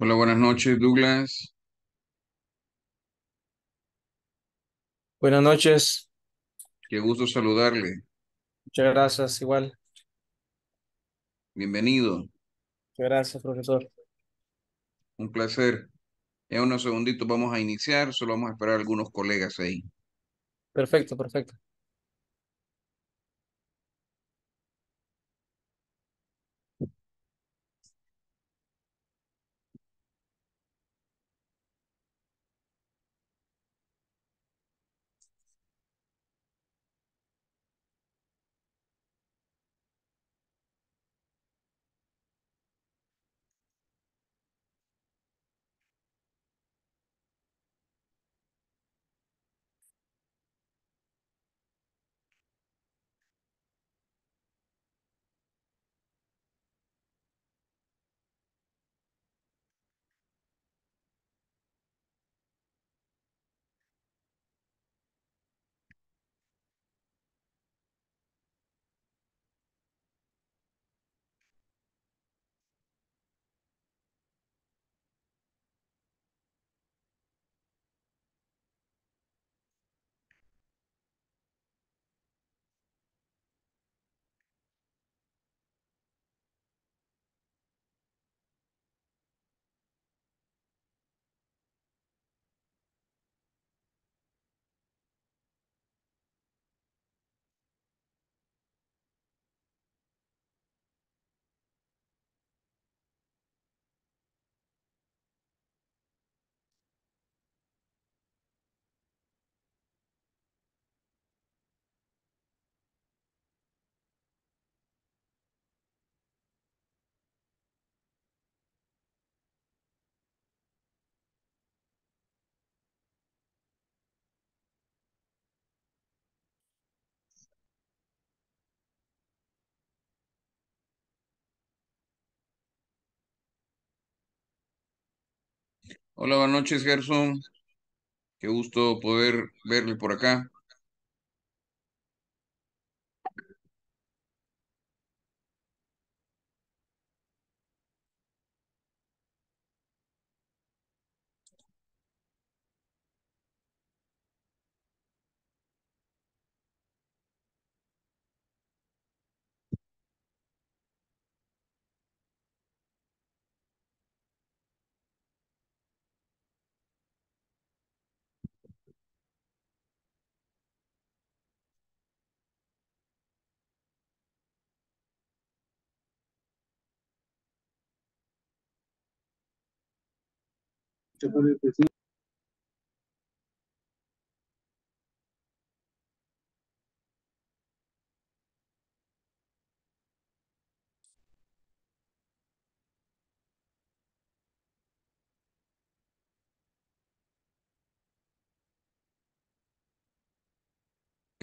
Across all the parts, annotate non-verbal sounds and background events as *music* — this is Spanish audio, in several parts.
Hola, buenas noches, Douglas. Buenas noches, Qué gusto saludarle. muchas gracias, igual. Bienvenido. Muchas gracias, profesor. Un placer. En unos segunditos vamos a iniciar, solo vamos a esperar a algunos colegas ahí. Perfecto, perfecto. Hola, buenas noches, Gerson. Qué gusto poder verle por acá. Qué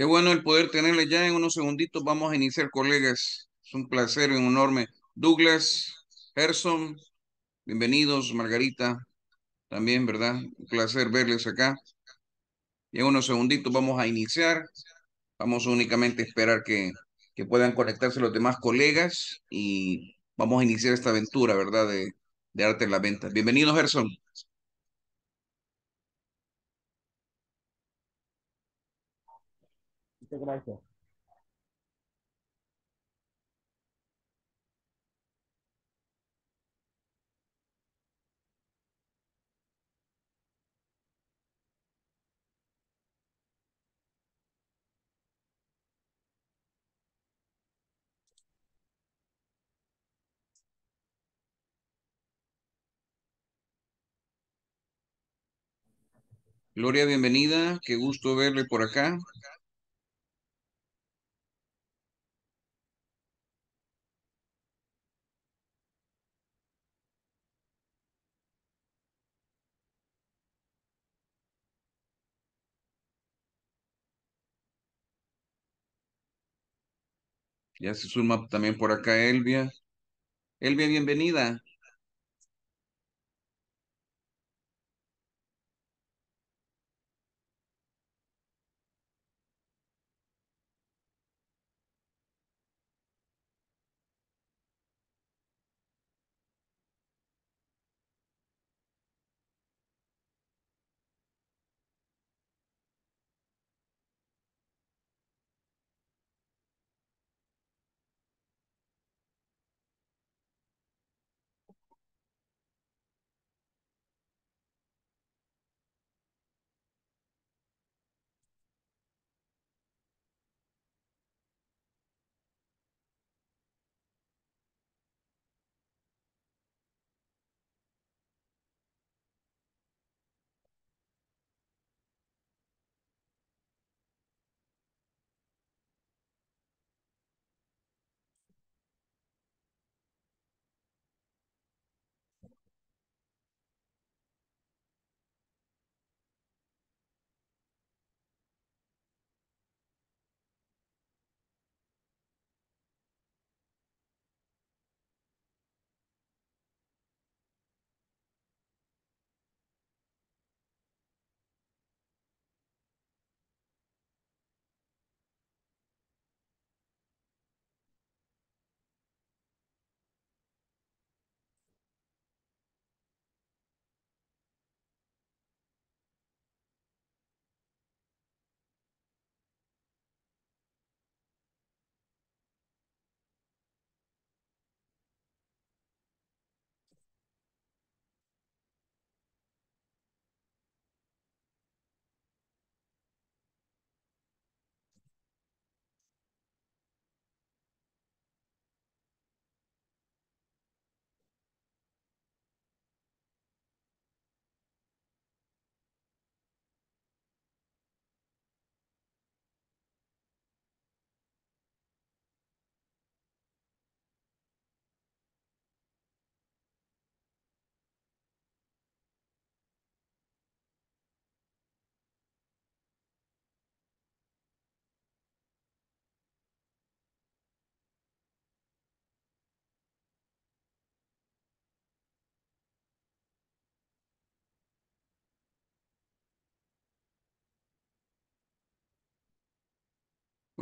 bueno el poder tenerle ya en unos segunditos. Vamos a iniciar, colegas. Es un placer, enorme. Douglas, Gerson, bienvenidos, Margarita, también, ¿verdad? Un placer verles acá. Y en unos segunditos vamos a iniciar. Vamos únicamente a esperar que, que puedan conectarse los demás colegas y vamos a iniciar esta aventura, ¿verdad? De, de arte en la venta. Bienvenido, Gerson. Muchas gracias. Gloria, bienvenida. Qué gusto verle por acá. Ya se suma también por acá Elvia. Elvia, bienvenida.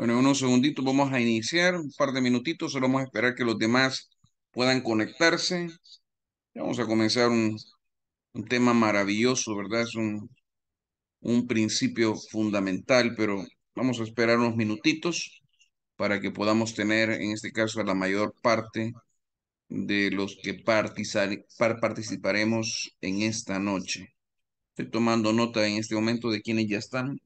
Bueno, en unos segunditos vamos a iniciar, un par de minutitos, solo vamos a esperar que los demás puedan conectarse. Vamos a comenzar un, tema maravilloso, ¿verdad? Es un, un principio fundamental, pero vamos a esperar unos minutitos para que podamos tener, en este caso, a la mayor parte de los que participaremos en esta noche. Estoy tomando nota en este momento de quienes ya están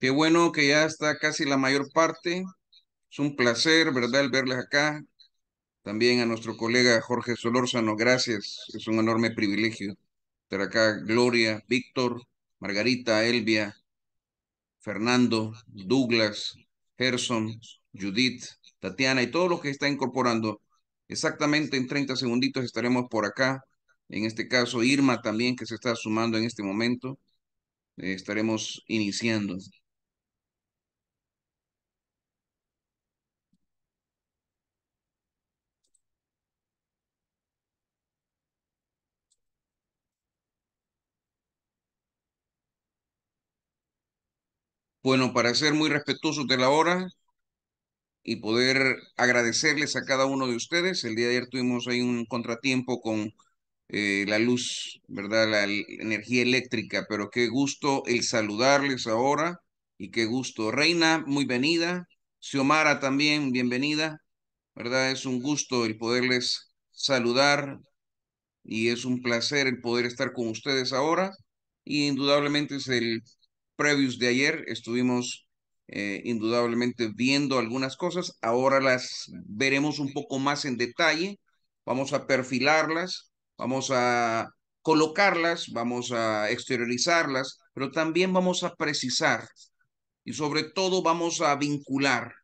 Qué bueno que ya está casi la mayor parte. Es un placer, ¿verdad?, el verles acá. También a nuestro colega Jorge Solórzano, gracias. Es un enorme privilegio estar acá. Gloria, Víctor, Margarita, Elvia, Fernando, Douglas, Gerson, Judith, Tatiana y todos los que están incorporando. Exactamente en 30 segunditos estaremos por acá. En este caso, Irma también, que se está sumando en este momento. estaremos iniciando. Bueno, para ser muy respetuosos de la hora y poder agradecerles a cada uno de ustedes, el día de ayer tuvimos ahí un contratiempo con eh, la luz, ¿verdad? La, energía eléctrica, pero qué gusto el saludarles ahora y qué gusto. Reina, muy bienvenida. Xiomara también, bienvenida. ¿Verdad? Es un gusto el poderles saludar y es un placer el poder estar con ustedes ahora y indudablemente es el previos de ayer estuvimos eh, indudablemente viendo algunas cosas, ahora las veremos un poco más en detalle, vamos a perfilarlas, vamos a colocarlas, vamos a exteriorizarlas, pero también vamos a precisar y sobre todo vamos a vincular,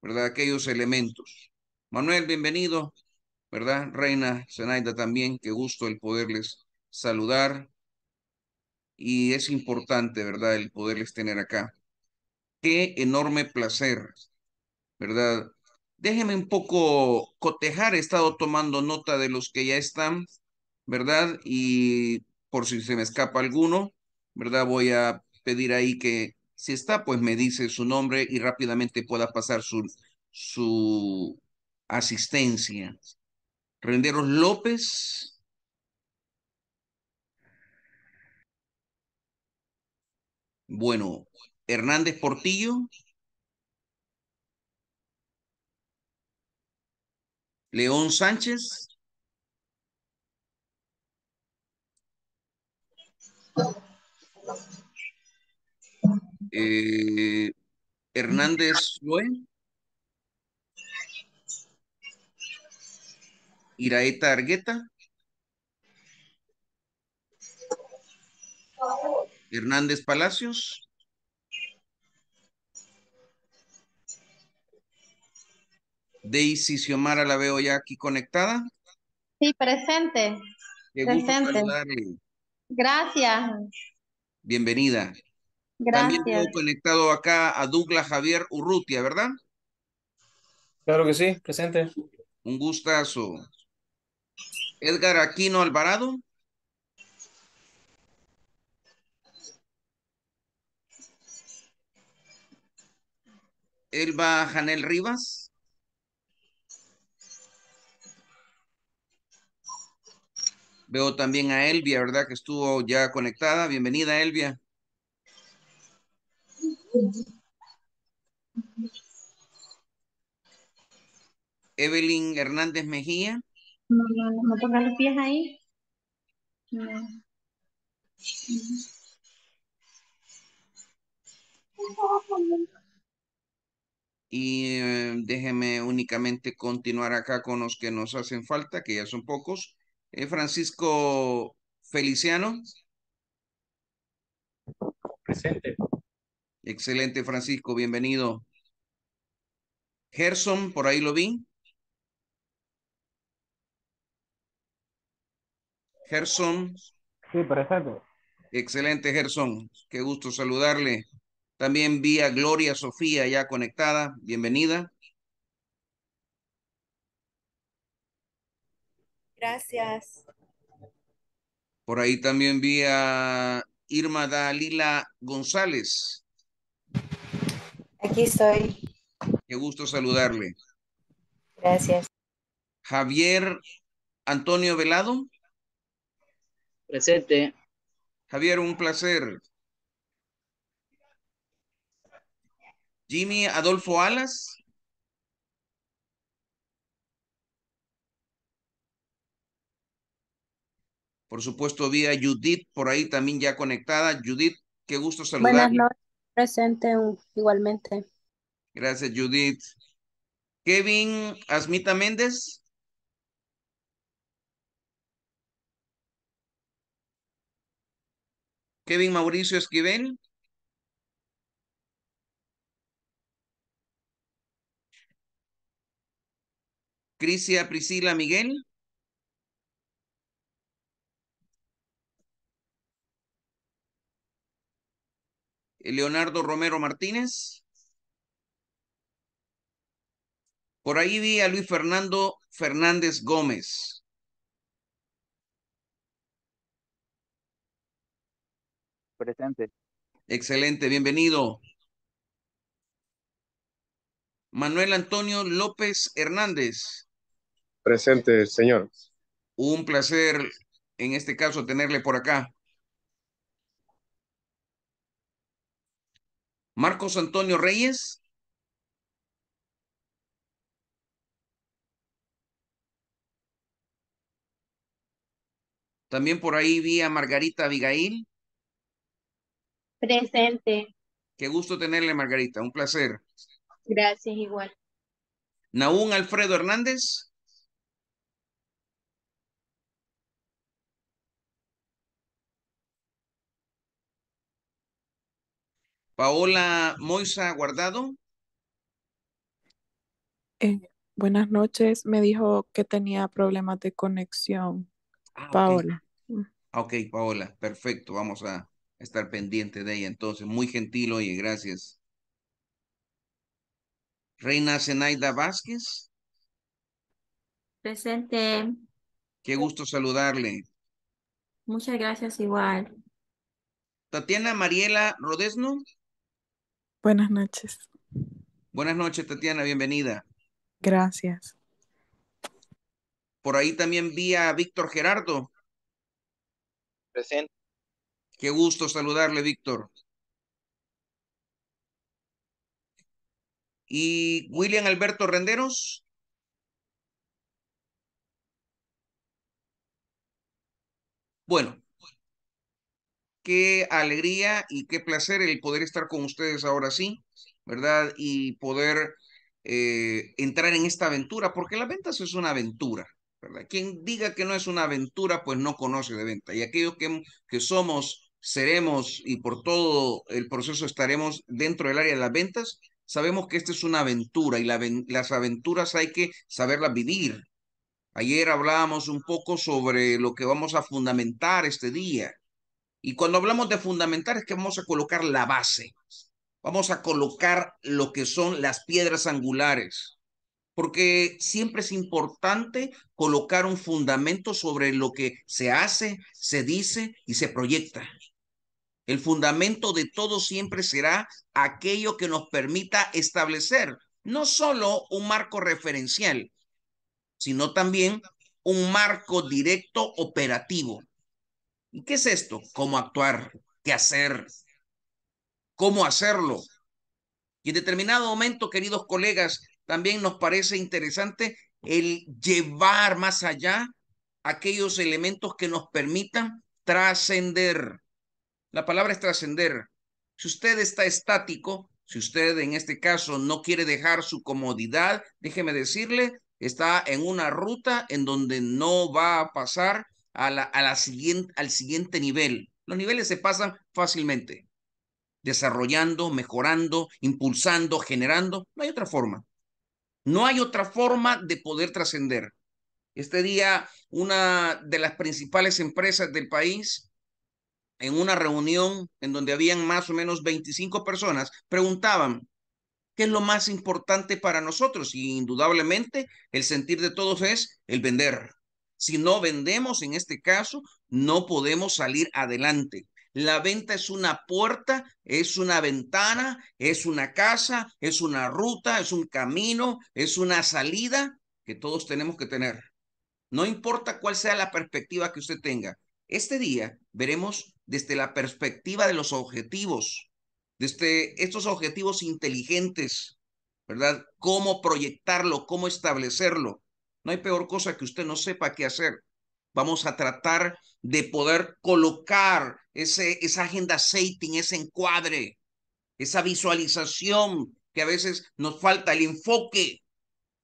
¿verdad? Aquellos elementos. Manuel, bienvenido, ¿verdad? Reina Zenaida también, qué gusto el poderles saludar y es importante, ¿verdad?, el poderles tener acá. Qué enorme placer, ¿verdad? Déjenme un poco cotejar, he estado tomando nota de los que ya están, ¿verdad? Y por si se me escapa alguno, ¿verdad? Voy a pedir ahí que si está, pues me dice su nombre y rápidamente pueda pasar su, su asistencia. Renderos López, Bueno, Hernández Portillo. León Sánchez. Eh, Hernández Loe. Iraeta Argueta. Hernández Palacios. Daisy Xiomara la veo ya aquí conectada. Sí, presente. presente. Gracias. Bienvenida. Gracias. También conectado acá a Douglas Javier Urrutia, ¿verdad? Claro que sí, presente. Un gustazo. Edgar Aquino Alvarado. Elba Janel Rivas. Veo también a Elvia, ¿verdad? Que estuvo ya conectada. Bienvenida, Elvia. Evelyn Hernández Mejía. No, no, los pies ahí. Y eh, déjeme únicamente continuar acá con los que nos hacen falta, que ya son pocos. Eh, Francisco Feliciano. Presente. Excelente, Francisco, bienvenido. Gerson, por ahí lo vi. Gerson. Sí, presente. Excelente, Gerson. Qué gusto saludarle. También vi a Gloria Sofía ya conectada. Bienvenida. Gracias. Por ahí también vi a Irma Dalila González. Aquí estoy. Qué gusto saludarle. Gracias. Javier Antonio Velado. Presente. Javier, un placer. Jimmy Adolfo Alas. Por supuesto, vía Judith por ahí también ya conectada. Judith, qué gusto saludarla. Buenas noches, presente igualmente. Gracias, Judith. Kevin Asmita Méndez. Kevin Mauricio Esquivel. Crisia, Priscila, Miguel. Leonardo Romero Martínez. Por ahí vi a Luis Fernando Fernández Gómez. Presente. Excelente, bienvenido. Manuel Antonio López Hernández. Presente, señor. Un placer, en este caso, tenerle por acá. Marcos Antonio Reyes. También por ahí vía Margarita Abigail. Presente. Qué gusto tenerle, Margarita. Un placer. Gracias, igual. Naún Alfredo Hernández. Paola Moisa Guardado. Eh, buenas noches, me dijo que tenía problemas de conexión. Ah, Paola. Okay. Ah, ok, Paola, perfecto, vamos a estar pendiente de ella entonces. Muy gentil, oye, gracias. Reina Zenaida Vázquez. Presente. Qué gusto saludarle. Muchas gracias igual. Tatiana Mariela Rodesno. Buenas noches. Buenas noches, Tatiana, bienvenida. Gracias. Por ahí también vía a Víctor Gerardo. Presente. Qué gusto saludarle, Víctor. ¿Y William Alberto Renderos? Bueno, qué alegría y qué placer el poder estar con ustedes ahora sí, ¿verdad? Y poder eh, entrar en esta aventura, porque las ventas es una aventura, ¿verdad? Quien diga que no es una aventura, pues no conoce de venta. Y aquellos que, que somos, seremos y por todo el proceso estaremos dentro del área de las ventas, sabemos que esta es una aventura y las aventuras hay que saberlas vivir. Ayer hablábamos un poco sobre lo que vamos a fundamentar este día, y cuando hablamos de fundamentales, es que vamos a colocar la base, vamos a colocar lo que son las piedras angulares, porque siempre es importante colocar un fundamento sobre lo que se hace, se dice y se proyecta. El fundamento de todo siempre será aquello que nos permita establecer no solo un marco referencial, sino también un marco directo operativo. ¿Y qué es esto? ¿Cómo actuar? ¿Qué hacer? ¿Cómo hacerlo? Y en determinado momento, queridos colegas, también nos parece interesante el llevar más allá aquellos elementos que nos permitan trascender. La palabra es trascender. Si usted está estático, si usted en este caso no quiere dejar su comodidad, déjeme decirle, está en una ruta en donde no va a pasar la, siguiente, al siguiente nivel. Los niveles se pasan fácilmente. Desarrollando, mejorando, impulsando, generando. No hay otra forma. No hay otra forma de poder trascender. Este día, una de las principales empresas del país, en una reunión en donde habían más o menos 25 personas, preguntaban, ¿qué es lo más importante para nosotros? Y indudablemente el sentir de todos es el vender. Si no vendemos, en este caso, no podemos salir adelante. La venta es una puerta, es una ventana, es una casa, es una ruta, es un camino, es una salida que todos tenemos que tener. No importa cuál sea la perspectiva que usted tenga. Este día veremos desde la perspectiva de los objetivos, desde estos objetivos inteligentes, ¿verdad? Cómo proyectarlo, cómo establecerlo. No hay peor cosa que usted no sepa qué hacer. Vamos a tratar de poder colocar ese, esa agenda setting, ese encuadre, esa visualización que a veces nos falta, el enfoque.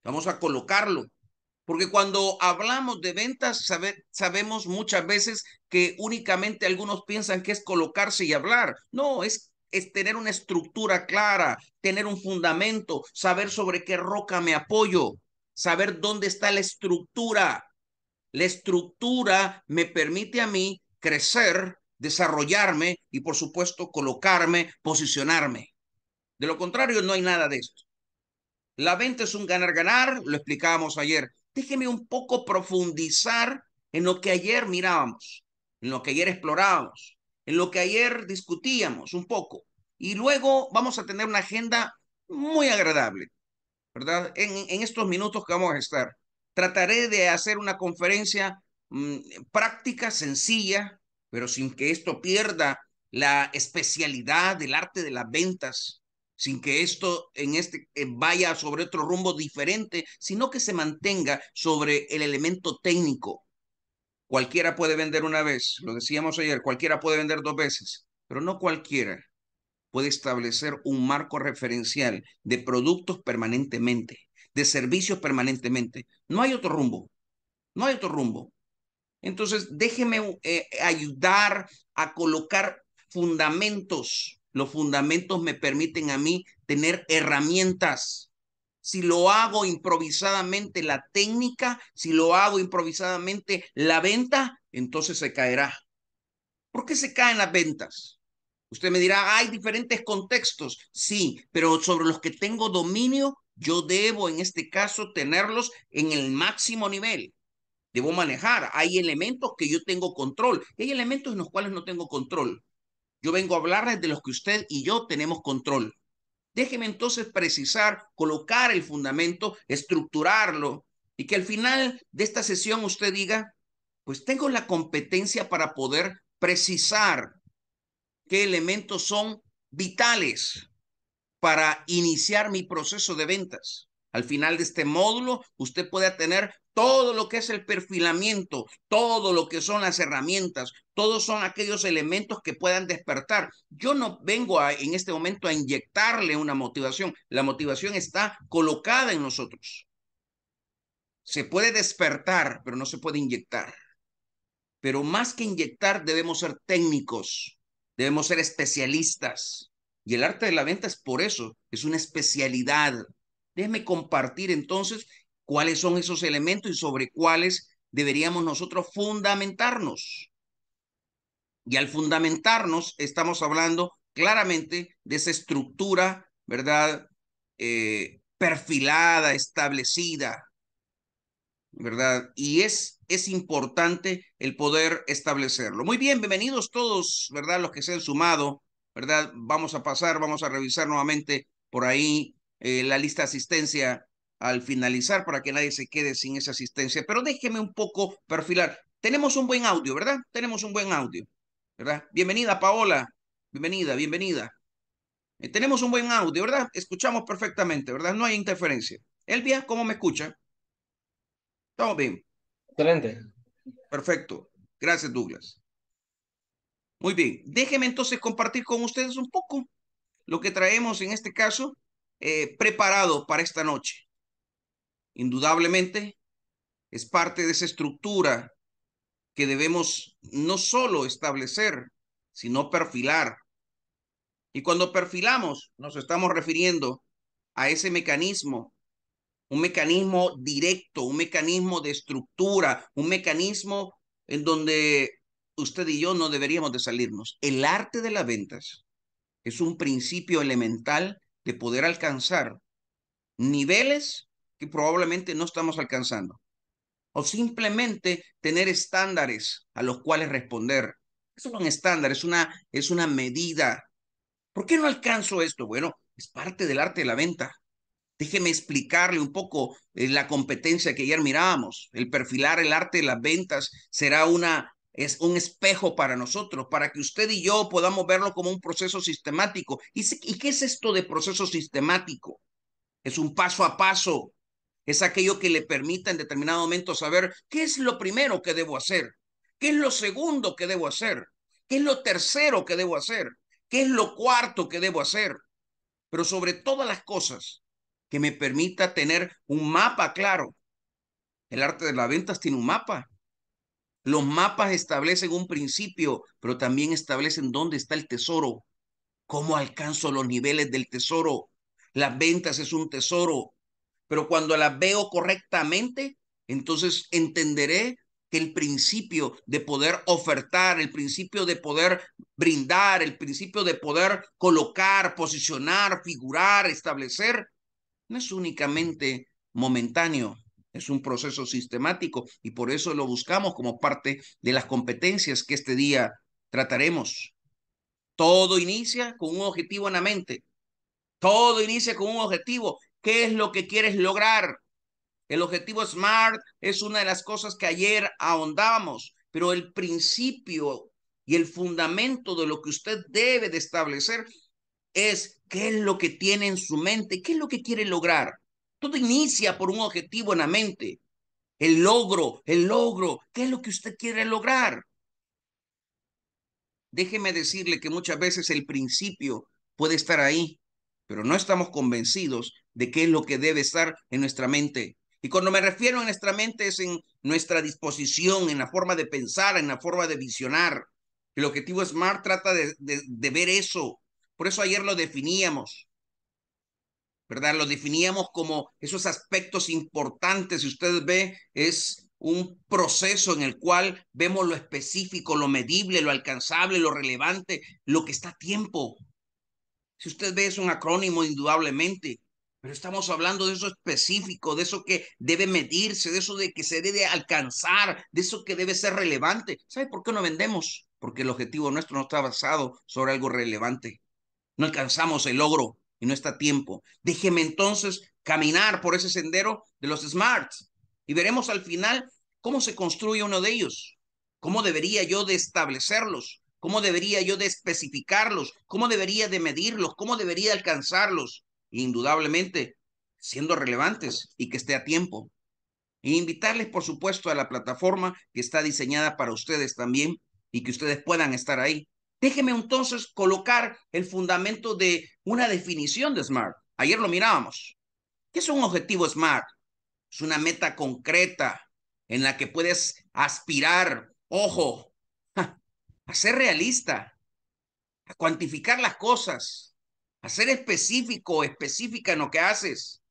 Vamos a colocarlo. Porque cuando hablamos de ventas, sabemos muchas veces que únicamente algunos piensan que es colocarse y hablar. No, es, es tener una estructura clara, tener un fundamento, saber sobre qué roca me apoyo saber dónde está la estructura. La estructura me permite a mí crecer, desarrollarme y por supuesto colocarme, posicionarme. De lo contrario, no hay nada de esto. La venta es un ganar-ganar, lo explicábamos ayer. Déjeme un poco profundizar en lo que ayer mirábamos, en lo que ayer explorábamos, en lo que ayer discutíamos un poco. Y luego vamos a tener una agenda muy agradable. ¿verdad? En, estos minutos que vamos a estar. Trataré de hacer una conferencia mm, práctica, sencilla, pero sin que esto pierda la especialidad del arte de las ventas, sin que esto en este eh, vaya sobre otro rumbo diferente, sino que se mantenga sobre el elemento técnico. Cualquiera puede vender una vez, lo decíamos ayer, cualquiera puede vender dos veces, pero no cualquiera puede establecer un marco referencial de productos permanentemente, de servicios permanentemente. No hay otro rumbo, no hay otro rumbo. Entonces, déjeme eh, ayudar a colocar fundamentos. Los fundamentos me permiten a mí tener herramientas. Si lo hago improvisadamente la técnica, si lo hago improvisadamente la venta, entonces se caerá. ¿Por qué se caen las ventas? Usted me dirá, hay diferentes contextos, sí, pero sobre los que tengo dominio, yo debo en este caso tenerlos en el máximo nivel. Debo manejar. Hay elementos que yo tengo control. Hay elementos en los cuales no tengo control. Yo vengo a hablarles de los que usted y yo tenemos control. Déjeme entonces precisar, colocar el fundamento, estructurarlo y que al final de esta sesión usted diga, pues tengo la competencia para poder precisar qué elementos son vitales para iniciar mi proceso de ventas. Al final de este módulo, usted puede tener todo lo que es el perfilamiento, todo lo que son las herramientas, todos son aquellos elementos que puedan despertar. Yo no vengo en este momento a inyectarle una motivación, la motivación está colocada en nosotros. Se puede despertar, pero no se puede inyectar. Pero más que inyectar, debemos ser técnicos Debemos ser especialistas. Y el arte de la venta es por eso, es una especialidad. Déjeme compartir entonces cuáles son esos elementos y sobre cuáles deberíamos nosotros fundamentarnos. Y al fundamentarnos, estamos hablando claramente de esa estructura, ¿verdad? Eh, perfilada, establecida, ¿verdad? Y es, es importante el poder establecerlo. Muy bien, bienvenidos todos, ¿verdad? Los que se han sumado, ¿verdad? Vamos a pasar, vamos a revisar nuevamente por ahí eh, la lista de asistencia al finalizar para que nadie se quede sin esa asistencia. Pero déjeme un poco perfilar. Tenemos un buen audio, ¿verdad? Tenemos un buen audio, ¿verdad? Bienvenida, Paola. Bienvenida, bienvenida. Eh, tenemos un buen audio, ¿verdad? Escuchamos perfectamente, ¿verdad? No hay interferencia. Elvia, ¿cómo me escucha? Estamos bien. Excelente. Perfecto. Gracias, Douglas. Muy bien. Déjeme entonces compartir con ustedes un poco lo que traemos en este caso eh, preparado para esta noche. Indudablemente es parte de esa estructura que debemos no solo establecer, sino perfilar. Y cuando perfilamos, nos estamos refiriendo a ese mecanismo un mecanismo directo, un mecanismo de estructura, un mecanismo en donde usted y yo no deberíamos de salirnos. El arte de las ventas es un principio elemental de poder alcanzar niveles que probablemente no estamos alcanzando. O simplemente tener estándares a los cuales responder. Eso no es un estándar, es una, es una medida. ¿Por qué no alcanzo esto? Bueno, es parte del arte de la venta. Déjeme explicarle un poco eh, la competencia que ayer mirábamos. El perfilar el arte de las ventas será una es un espejo para nosotros, para que usted y yo podamos verlo como un proceso sistemático. ¿Y qué es esto de proceso sistemático? Es un paso a paso. Es aquello que le permita en determinado momento saber qué es lo primero que debo hacer, qué es lo segundo que debo hacer, qué es lo tercero que debo hacer, qué es lo cuarto que debo hacer. Pero sobre todas las cosas, me permita tener un mapa claro. El arte de las ventas tiene un mapa. Los mapas establecen un principio, pero también establecen dónde está el tesoro, cómo alcanzo los niveles del tesoro. Las ventas es un tesoro, pero cuando las veo correctamente, entonces entenderé que el principio de poder ofertar, el principio de poder brindar, el principio de poder colocar, posicionar, figurar, establecer, no es únicamente momentáneo, es un proceso sistemático y por eso lo buscamos como parte de las competencias que este día trataremos. Todo inicia con un objetivo en la mente. Todo inicia con un objetivo. ¿Qué es lo que quieres lograr? El objetivo SMART es una de las cosas que ayer ahondamos pero el principio y el fundamento de lo que usted debe de establecer es qué es lo que tiene en su mente, qué es lo que quiere lograr. Todo inicia por un objetivo en la mente. El logro, el logro, ¿qué es lo que usted quiere lograr? Déjeme decirle que muchas veces el principio puede estar ahí, pero no estamos convencidos de qué es lo que debe estar en nuestra mente. Y cuando me refiero a nuestra mente es en nuestra disposición, en la forma de pensar, en la forma de visionar. El objetivo SMART trata de, de ver eso, por eso ayer lo definíamos, ¿verdad? Lo definíamos como esos aspectos importantes, si usted ve, es un proceso en el cual vemos lo específico, lo medible, lo alcanzable, lo relevante, lo que está a tiempo. Si usted ve, es un acrónimo indudablemente, pero estamos hablando de eso específico, de eso que debe medirse, de eso de que se debe alcanzar, de eso que debe ser relevante. ¿Sabe por qué no vendemos? Porque el objetivo nuestro no está basado sobre algo relevante. No alcanzamos el logro y no está tiempo. Déjeme entonces caminar por ese sendero de los smarts y veremos al final cómo se construye uno de ellos, cómo debería yo de establecerlos, cómo debería yo de especificarlos, cómo debería de medirlos, cómo debería alcanzarlos, indudablemente siendo relevantes y que esté a tiempo. E invitarles, por supuesto, a la plataforma que está diseñada para ustedes también y que ustedes puedan estar ahí. Déjeme entonces colocar el fundamento de una definición de SMART. Ayer lo mirábamos. ¿Qué es un objetivo SMART? Es una meta concreta en la que puedes aspirar, ojo, a ser realista, a cuantificar las cosas, a ser específico, específica en lo que haces.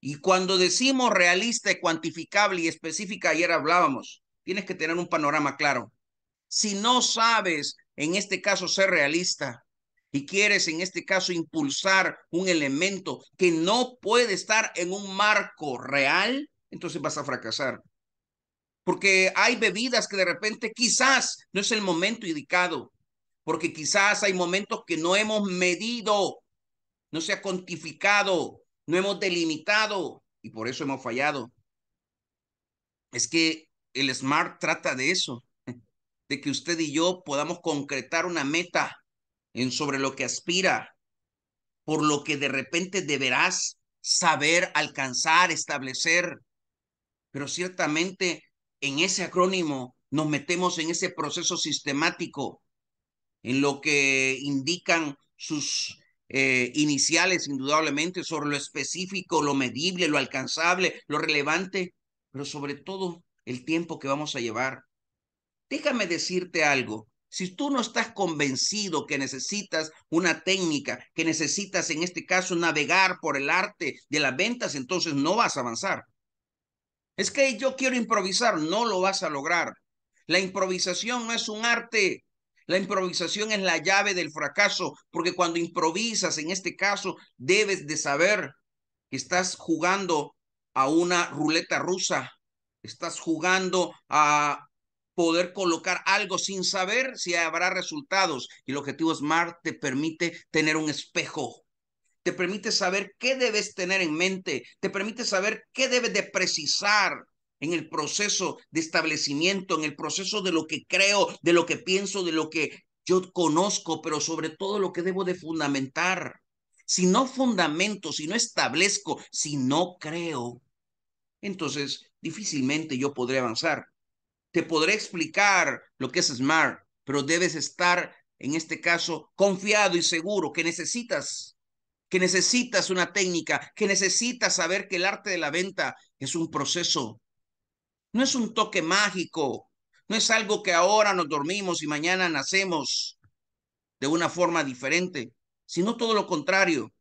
Y cuando decimos realista, cuantificable y específica, ayer hablábamos, tienes que tener un panorama claro. Si no sabes en este caso ser realista y quieres en este caso impulsar un elemento que no puede estar en un marco real, entonces vas a fracasar. Porque hay bebidas que de repente quizás no es el momento indicado, porque quizás hay momentos que no hemos medido, no se ha cuantificado, no hemos delimitado y por eso hemos fallado. Es que el smart trata de eso de que usted y yo podamos concretar una meta en sobre lo que aspira, por lo que de repente deberás saber alcanzar, establecer. Pero ciertamente en ese acrónimo nos metemos en ese proceso sistemático, en lo que indican sus eh, iniciales, indudablemente, sobre lo específico, lo medible, lo alcanzable, lo relevante, pero sobre todo el tiempo que vamos a llevar. Déjame decirte algo. Si tú no estás convencido que necesitas una técnica, que necesitas en este caso navegar por el arte de las ventas, entonces no vas a avanzar. Es que yo quiero improvisar, no lo vas a lograr. La improvisación no es un arte. La improvisación es la llave del fracaso, porque cuando improvisas, en este caso, debes de saber que estás jugando a una ruleta rusa, estás jugando a poder colocar algo sin saber si habrá resultados. Y el objetivo SMART te permite tener un espejo, te permite saber qué debes tener en mente, te permite saber qué debes de precisar en el proceso de establecimiento, en el proceso de lo que creo, de lo que pienso, de lo que yo conozco, pero sobre todo lo que debo de fundamentar. Si no fundamento, si no establezco, si no creo, entonces difícilmente yo podré avanzar. Te podré explicar lo que es SMART, pero debes estar, en este caso, confiado y seguro que necesitas, que necesitas una técnica, que necesitas saber que el arte de la venta es un proceso. No es un toque mágico, no es algo que ahora nos dormimos y mañana nacemos de una forma diferente, sino todo lo contrario.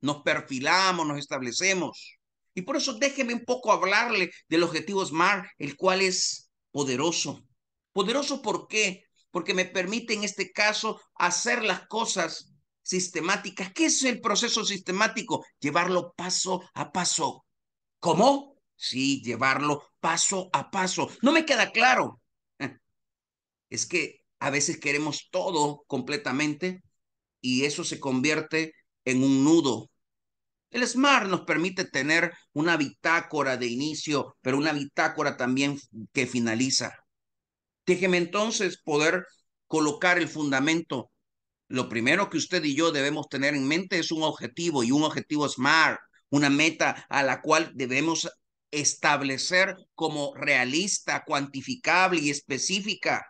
Nos perfilamos, nos establecemos. Y por eso déjeme un poco hablarle del objetivo SMART, el cual es poderoso. Poderoso ¿por qué? Porque me permite en este caso hacer las cosas sistemáticas. ¿Qué es el proceso sistemático? Llevarlo paso a paso. ¿Cómo? Sí, llevarlo paso a paso. No me queda claro. *laughs* Es que a veces queremos todo completamente y eso se convierte en un nudo, el SMART nos permite tener una bitácora de inicio, pero una bitácora también que finaliza. Déjeme entonces poder colocar el fundamento. Lo primero que usted y yo debemos tener en mente es un objetivo y un objetivo SMART, una meta a la cual debemos establecer como realista, cuantificable y específica,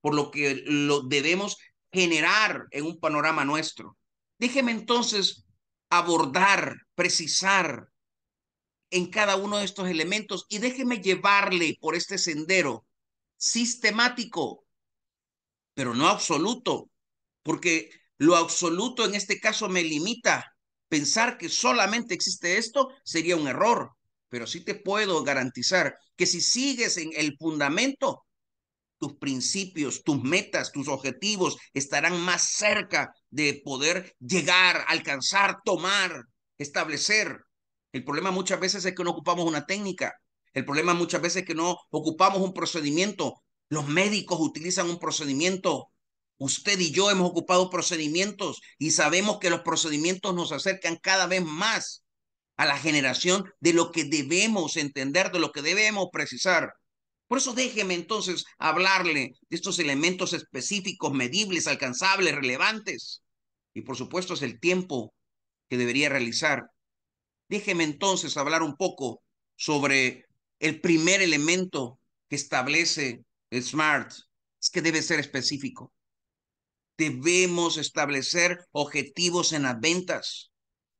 por lo que lo debemos generar en un panorama nuestro. Déjeme entonces abordar, precisar en cada uno de estos elementos y déjeme llevarle por este sendero sistemático, pero no absoluto, porque lo absoluto en este caso me limita. Pensar que solamente existe esto sería un error, pero sí te puedo garantizar que si sigues en el fundamento, tus principios, tus metas, tus objetivos estarán más cerca de poder llegar, alcanzar, tomar, establecer. El problema muchas veces es que no ocupamos una técnica. El problema muchas veces es que no ocupamos un procedimiento. Los médicos utilizan un procedimiento. Usted y yo hemos ocupado procedimientos y sabemos que los procedimientos nos acercan cada vez más a la generación de lo que debemos entender, de lo que debemos precisar. Por eso déjeme entonces hablarle de estos elementos específicos, medibles, alcanzables, relevantes. Y por supuesto es el tiempo que debería realizar. Déjeme entonces hablar un poco sobre el primer elemento que establece el SMART. Es que debe ser específico. Debemos establecer objetivos en las ventas.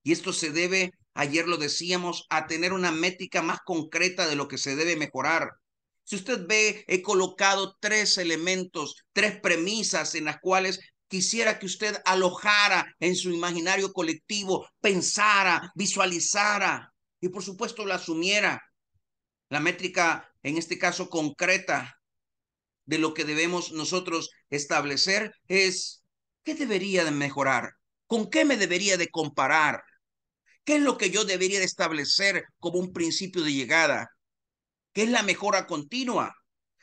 Y esto se debe, ayer lo decíamos, a tener una métrica más concreta de lo que se debe mejorar si usted ve, he colocado tres elementos, tres premisas en las cuales quisiera que usted alojara en su imaginario colectivo, pensara, visualizara y por supuesto la asumiera. La métrica, en este caso concreta, de lo que debemos nosotros establecer es qué debería de mejorar, con qué me debería de comparar, qué es lo que yo debería de establecer como un principio de llegada, es la mejora continua.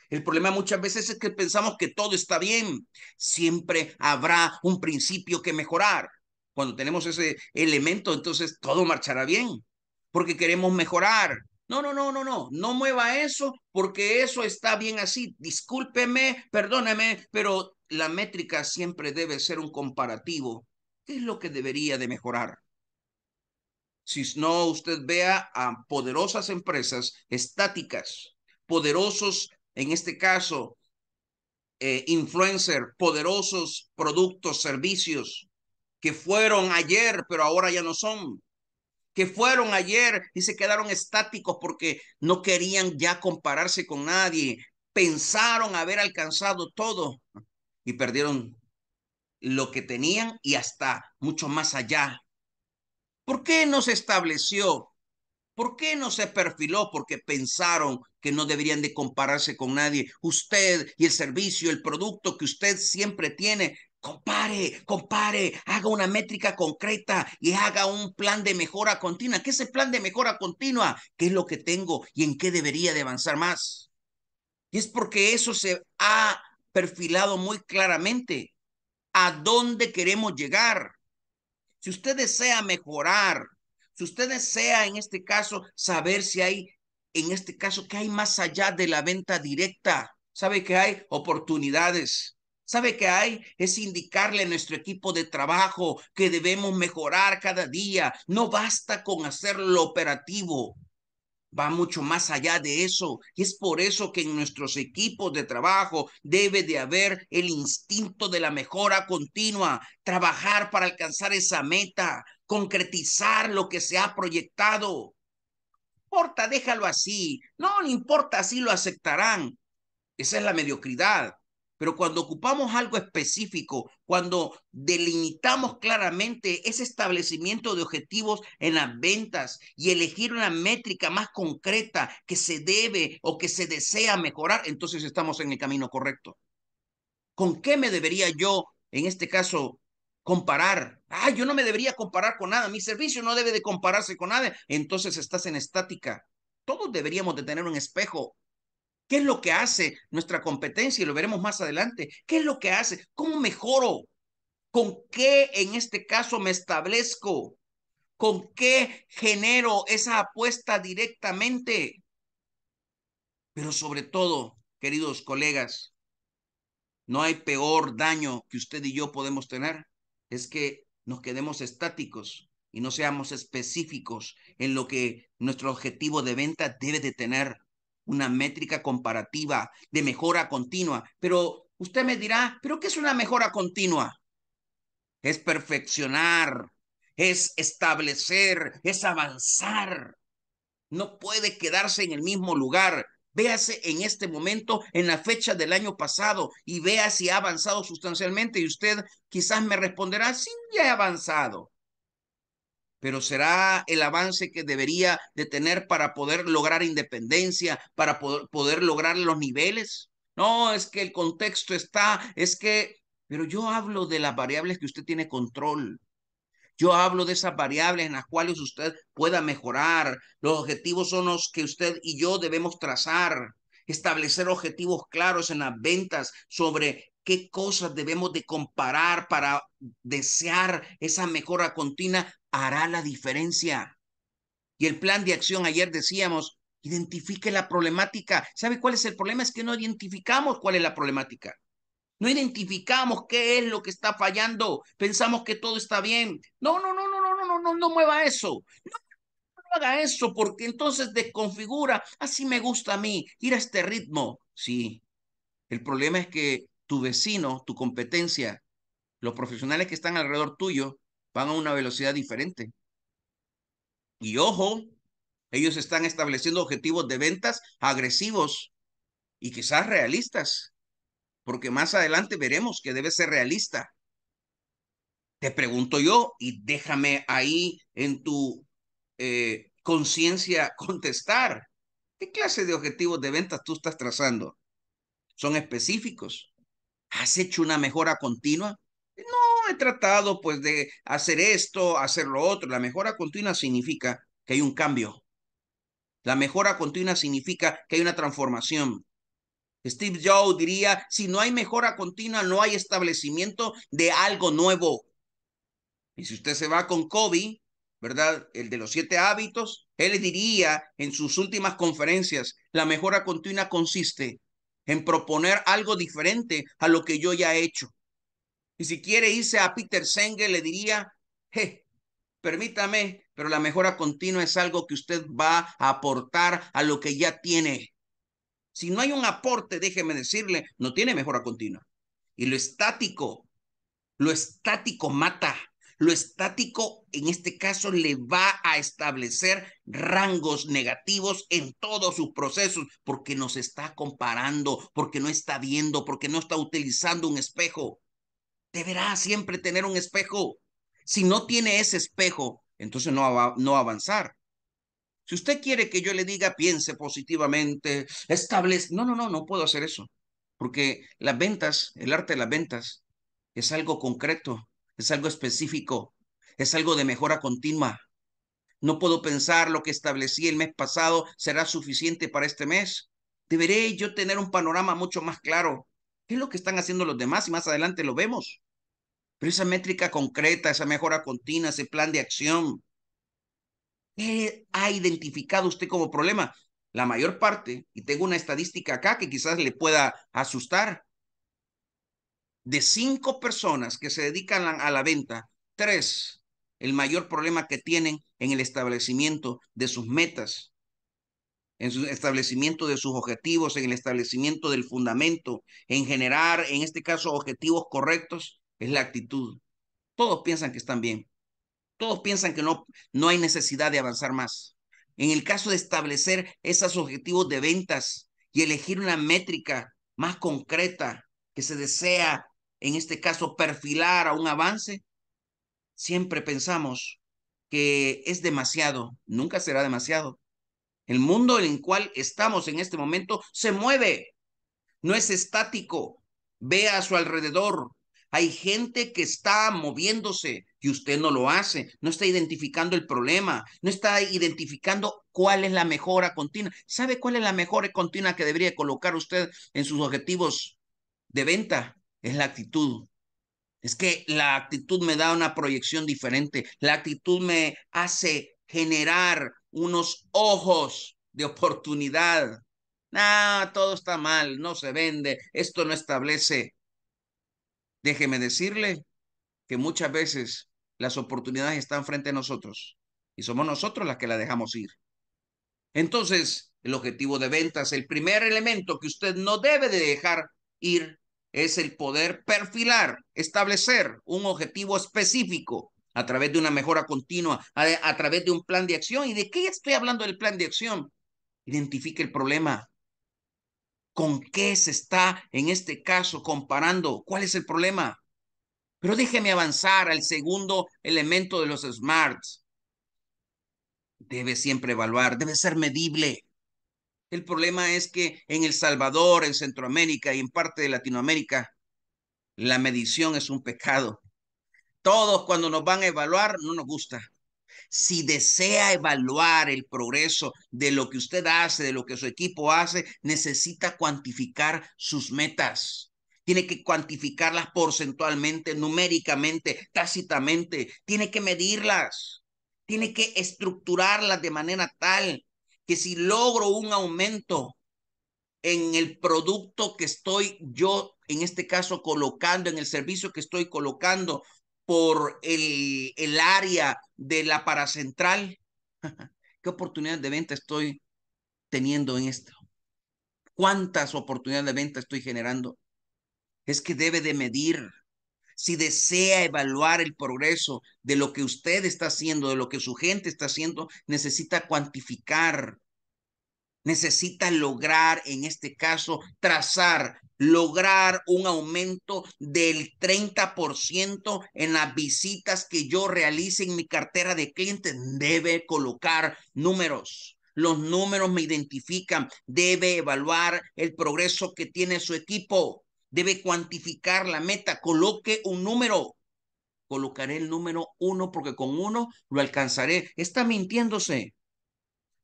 El problema muchas veces es que pensamos que todo está bien. Siempre habrá un principio que mejorar. Cuando tenemos ese elemento, entonces todo marchará bien, porque queremos mejorar. No, no, no, no, no, no mueva eso porque eso está bien así. Discúlpeme, perdóneme, pero la métrica siempre debe ser un comparativo. ¿Qué es lo que debería de mejorar? Si no, usted vea a poderosas empresas estáticas, poderosos, en este caso, eh, influencer, poderosos productos, servicios, que fueron ayer, pero ahora ya no son, que fueron ayer y se quedaron estáticos porque no querían ya compararse con nadie, pensaron haber alcanzado todo y perdieron lo que tenían y hasta mucho más allá ¿Por qué no se estableció? ¿Por qué no se perfiló? Porque pensaron que no deberían de compararse con nadie. Usted y el servicio, el producto que usted siempre tiene, compare, compare, haga una métrica concreta y haga un plan de mejora continua. ¿Qué es el plan de mejora continua? ¿Qué es lo que tengo y en qué debería de avanzar más? Y es porque eso se ha perfilado muy claramente. ¿A dónde queremos llegar? Si usted desea mejorar, si usted desea en este caso saber si hay, en este caso, que hay más allá de la venta directa, sabe que hay oportunidades. ¿Sabe que hay? Es indicarle a nuestro equipo de trabajo que debemos mejorar cada día. No basta con hacerlo operativo va mucho más allá de eso. Y es por eso que en nuestros equipos de trabajo debe de haber el instinto de la mejora continua, trabajar para alcanzar esa meta, concretizar lo que se ha proyectado. Importa, déjalo así. No, no importa, así lo aceptarán. Esa es la mediocridad. Pero cuando ocupamos algo específico, cuando delimitamos claramente ese establecimiento de objetivos en las ventas y elegir una métrica más concreta que se debe o que se desea mejorar, entonces estamos en el camino correcto. ¿Con qué me debería yo, en este caso, comparar? Ah, yo no me debería comparar con nada. Mi servicio no debe de compararse con nada. Entonces estás en estática. Todos deberíamos de tener un espejo ¿Qué es lo que hace nuestra competencia? Y lo veremos más adelante. ¿Qué es lo que hace? ¿Cómo mejoro? ¿Con qué en este caso me establezco? ¿Con qué genero esa apuesta directamente? Pero sobre todo, queridos colegas, no hay peor daño que usted y yo podemos tener. Es que nos quedemos estáticos y no seamos específicos en lo que nuestro objetivo de venta debe de tener una métrica comparativa de mejora continua. Pero usted me dirá, ¿pero qué es una mejora continua? Es perfeccionar, es establecer, es avanzar. No puede quedarse en el mismo lugar. Véase en este momento, en la fecha del año pasado, y vea si ha avanzado sustancialmente. Y usted quizás me responderá, sí, ya he avanzado pero será el avance que debería de tener para poder lograr independencia, para poder, poder lograr los niveles. No, es que el contexto está, es que, pero yo hablo de las variables que usted tiene control. Yo hablo de esas variables en las cuales usted pueda mejorar. Los objetivos son los que usted y yo debemos trazar. Establecer objetivos claros en las ventas sobre qué cosas debemos de comparar para desear esa mejora continua hará la diferencia. Y el plan de acción, ayer decíamos, identifique la problemática. ¿Sabe cuál es el problema? Es que no identificamos cuál es la problemática. No identificamos qué es lo que está fallando. Pensamos que todo está bien. No, no, no, no, no, no, no, no, no mueva eso. No, no haga eso porque entonces desconfigura. Así me gusta a mí ir a este ritmo. Sí. El problema es que tu vecino, tu competencia, los profesionales que están alrededor tuyo, van a una velocidad diferente. Y ojo, ellos están estableciendo objetivos de ventas agresivos y quizás realistas, porque más adelante veremos que debe ser realista. Te pregunto yo y déjame ahí en tu eh, conciencia contestar. ¿Qué clase de objetivos de ventas tú estás trazando? ¿Son específicos? ¿Has hecho una mejora continua? No, he tratado pues de hacer esto, hacer lo otro. La mejora continua significa que hay un cambio. La mejora continua significa que hay una transformación. Steve Jobs diría, si no hay mejora continua, no hay establecimiento de algo nuevo. Y si usted se va con Kobe, ¿verdad? El de los siete hábitos, él diría en sus últimas conferencias, la mejora continua consiste en proponer algo diferente a lo que yo ya he hecho. Y si quiere irse a Peter Senge, le diría, permítame, pero la mejora continua es algo que usted va a aportar a lo que ya tiene. Si no hay un aporte, déjeme decirle, no tiene mejora continua. Y lo estático, lo estático mata. Lo estático, en este caso, le va a establecer rangos negativos en todos sus procesos, porque nos está comparando, porque no está viendo, porque no está utilizando un espejo. Deberá siempre tener un espejo. Si no tiene ese espejo, entonces no va no avanzar. Si usted quiere que yo le diga, piense positivamente, establece... No, no, no, no puedo hacer eso. Porque las ventas, el arte de las ventas, es algo concreto, es algo específico, es algo de mejora continua. No puedo pensar lo que establecí el mes pasado será suficiente para este mes. Deberé yo tener un panorama mucho más claro. ¿Qué es lo que están haciendo los demás? Y más adelante lo vemos. Pero esa métrica concreta, esa mejora continua, ese plan de acción, ¿qué ha identificado usted como problema? La mayor parte, y tengo una estadística acá que quizás le pueda asustar, de cinco personas que se dedican a la venta, tres, el mayor problema que tienen en el establecimiento de sus metas en su establecimiento de sus objetivos, en el establecimiento del fundamento, en generar, en este caso, objetivos correctos, es la actitud. Todos piensan que están bien. Todos piensan que no, no hay necesidad de avanzar más. En el caso de establecer esos objetivos de ventas y elegir una métrica más concreta que se desea, en este caso, perfilar a un avance, siempre pensamos que es demasiado, nunca será demasiado. El mundo en el cual estamos en este momento se mueve, no es estático. Ve a su alrededor. Hay gente que está moviéndose y usted no lo hace, no está identificando el problema, no está identificando cuál es la mejora continua. ¿Sabe cuál es la mejora continua que debería colocar usted en sus objetivos de venta? Es la actitud. Es que la actitud me da una proyección diferente, la actitud me hace generar unos ojos de oportunidad. No, ah, todo está mal, no se vende, esto no establece. Déjeme decirle que muchas veces las oportunidades están frente a nosotros y somos nosotros las que las dejamos ir. Entonces, el objetivo de ventas, el primer elemento que usted no debe de dejar ir es el poder perfilar, establecer un objetivo específico a través de una mejora continua, a, través de un plan de acción. ¿Y de qué estoy hablando del plan de acción? Identifique el problema. ¿Con qué se está, en este caso, comparando? ¿Cuál es el problema? Pero déjeme avanzar al segundo elemento de los SMART. Debe siempre evaluar, debe ser medible. El problema es que en El Salvador, en Centroamérica y en parte de Latinoamérica, la medición es un pecado todos cuando nos van a evaluar no nos gusta. Si desea evaluar el progreso de lo que usted hace, de lo que su equipo hace, necesita cuantificar sus metas. Tiene que cuantificarlas porcentualmente, numéricamente, tácitamente. Tiene que medirlas. Tiene que estructurarlas de manera tal que si logro un aumento en el producto que estoy yo, en este caso, colocando, en el servicio que estoy colocando, por el, el área de la paracentral. *laughs* ¿Qué oportunidades de venta estoy teniendo en esto? ¿Cuántas oportunidades de venta estoy generando? Es que debe de medir. Si desea evaluar el progreso de lo que usted está haciendo, de lo que su gente está haciendo, necesita cuantificar necesita lograr, en este caso, trazar, lograr un aumento del 30% en las visitas que yo realice en mi cartera de clientes. Debe colocar números. Los números me identifican. Debe evaluar el progreso que tiene su equipo. Debe cuantificar la meta. Coloque un número. Colocaré el número uno porque con uno lo alcanzaré. Está mintiéndose.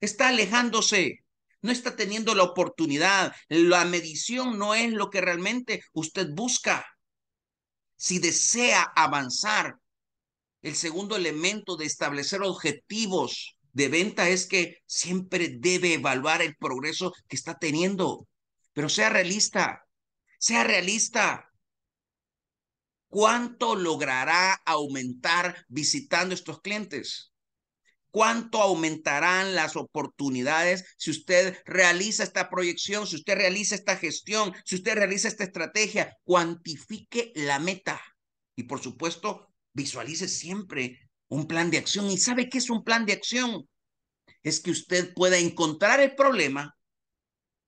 Está alejándose no está teniendo la oportunidad. La medición no es lo que realmente usted busca. Si desea avanzar, el segundo elemento de establecer objetivos de venta es que siempre debe evaluar el progreso que está teniendo. Pero sea realista, sea realista. ¿Cuánto logrará aumentar visitando estos clientes? cuánto aumentarán las oportunidades si usted realiza esta proyección, si usted realiza esta gestión, si usted realiza esta estrategia. Cuantifique la meta y por supuesto visualice siempre un plan de acción. ¿Y sabe qué es un plan de acción? Es que usted pueda encontrar el problema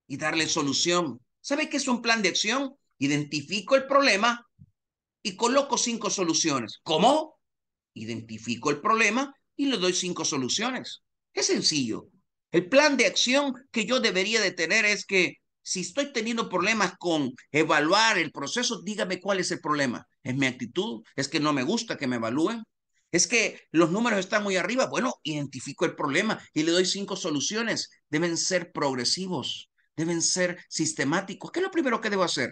y darle solución. ¿Sabe qué es un plan de acción? Identifico el problema y coloco cinco soluciones. ¿Cómo? Identifico el problema y le doy cinco soluciones. Es sencillo. El plan de acción que yo debería de tener es que si estoy teniendo problemas con evaluar el proceso, dígame cuál es el problema. ¿Es mi actitud? ¿Es que no me gusta que me evalúen? ¿Es que los números están muy arriba? Bueno, identifico el problema y le doy cinco soluciones. Deben ser progresivos, deben ser sistemáticos. ¿Qué es lo primero que debo hacer?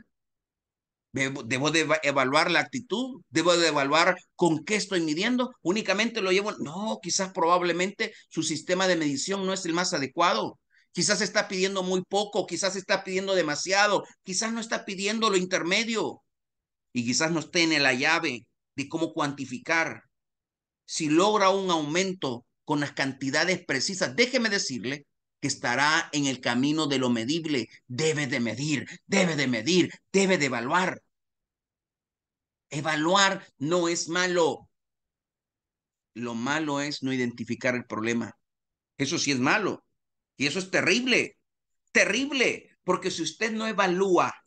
Debo, de evaluar la actitud, debo de evaluar con qué estoy midiendo, únicamente lo llevo, no, quizás probablemente su sistema de medición no es el más adecuado, quizás está pidiendo muy poco, quizás está pidiendo demasiado, quizás no está pidiendo lo intermedio y quizás no esté en la llave de cómo cuantificar. Si logra un aumento con las cantidades precisas, déjeme decirle que estará en el camino de lo medible. Debe de medir, debe de medir, debe de evaluar. Evaluar no es malo. Lo malo es no identificar el problema. Eso sí es malo. Y eso es terrible. Terrible. Porque si usted no evalúa,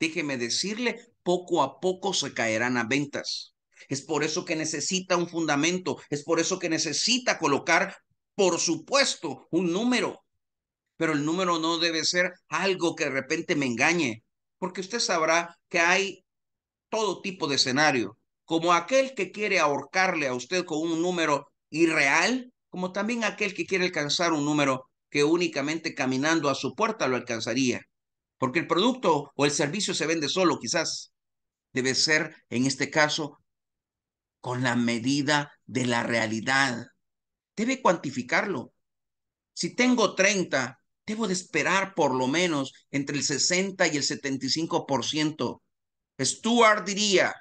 déjeme decirle, poco a poco se caerán a ventas. Es por eso que necesita un fundamento. Es por eso que necesita colocar, por supuesto, un número pero el número no debe ser algo que de repente me engañe, porque usted sabrá que hay todo tipo de escenario, como aquel que quiere ahorcarle a usted con un número irreal, como también aquel que quiere alcanzar un número que únicamente caminando a su puerta lo alcanzaría, porque el producto o el servicio se vende solo quizás. Debe ser, en este caso, con la medida de la realidad. Debe cuantificarlo. Si tengo 30 debo de esperar por lo menos entre el 60 y el 75%. Stuart diría,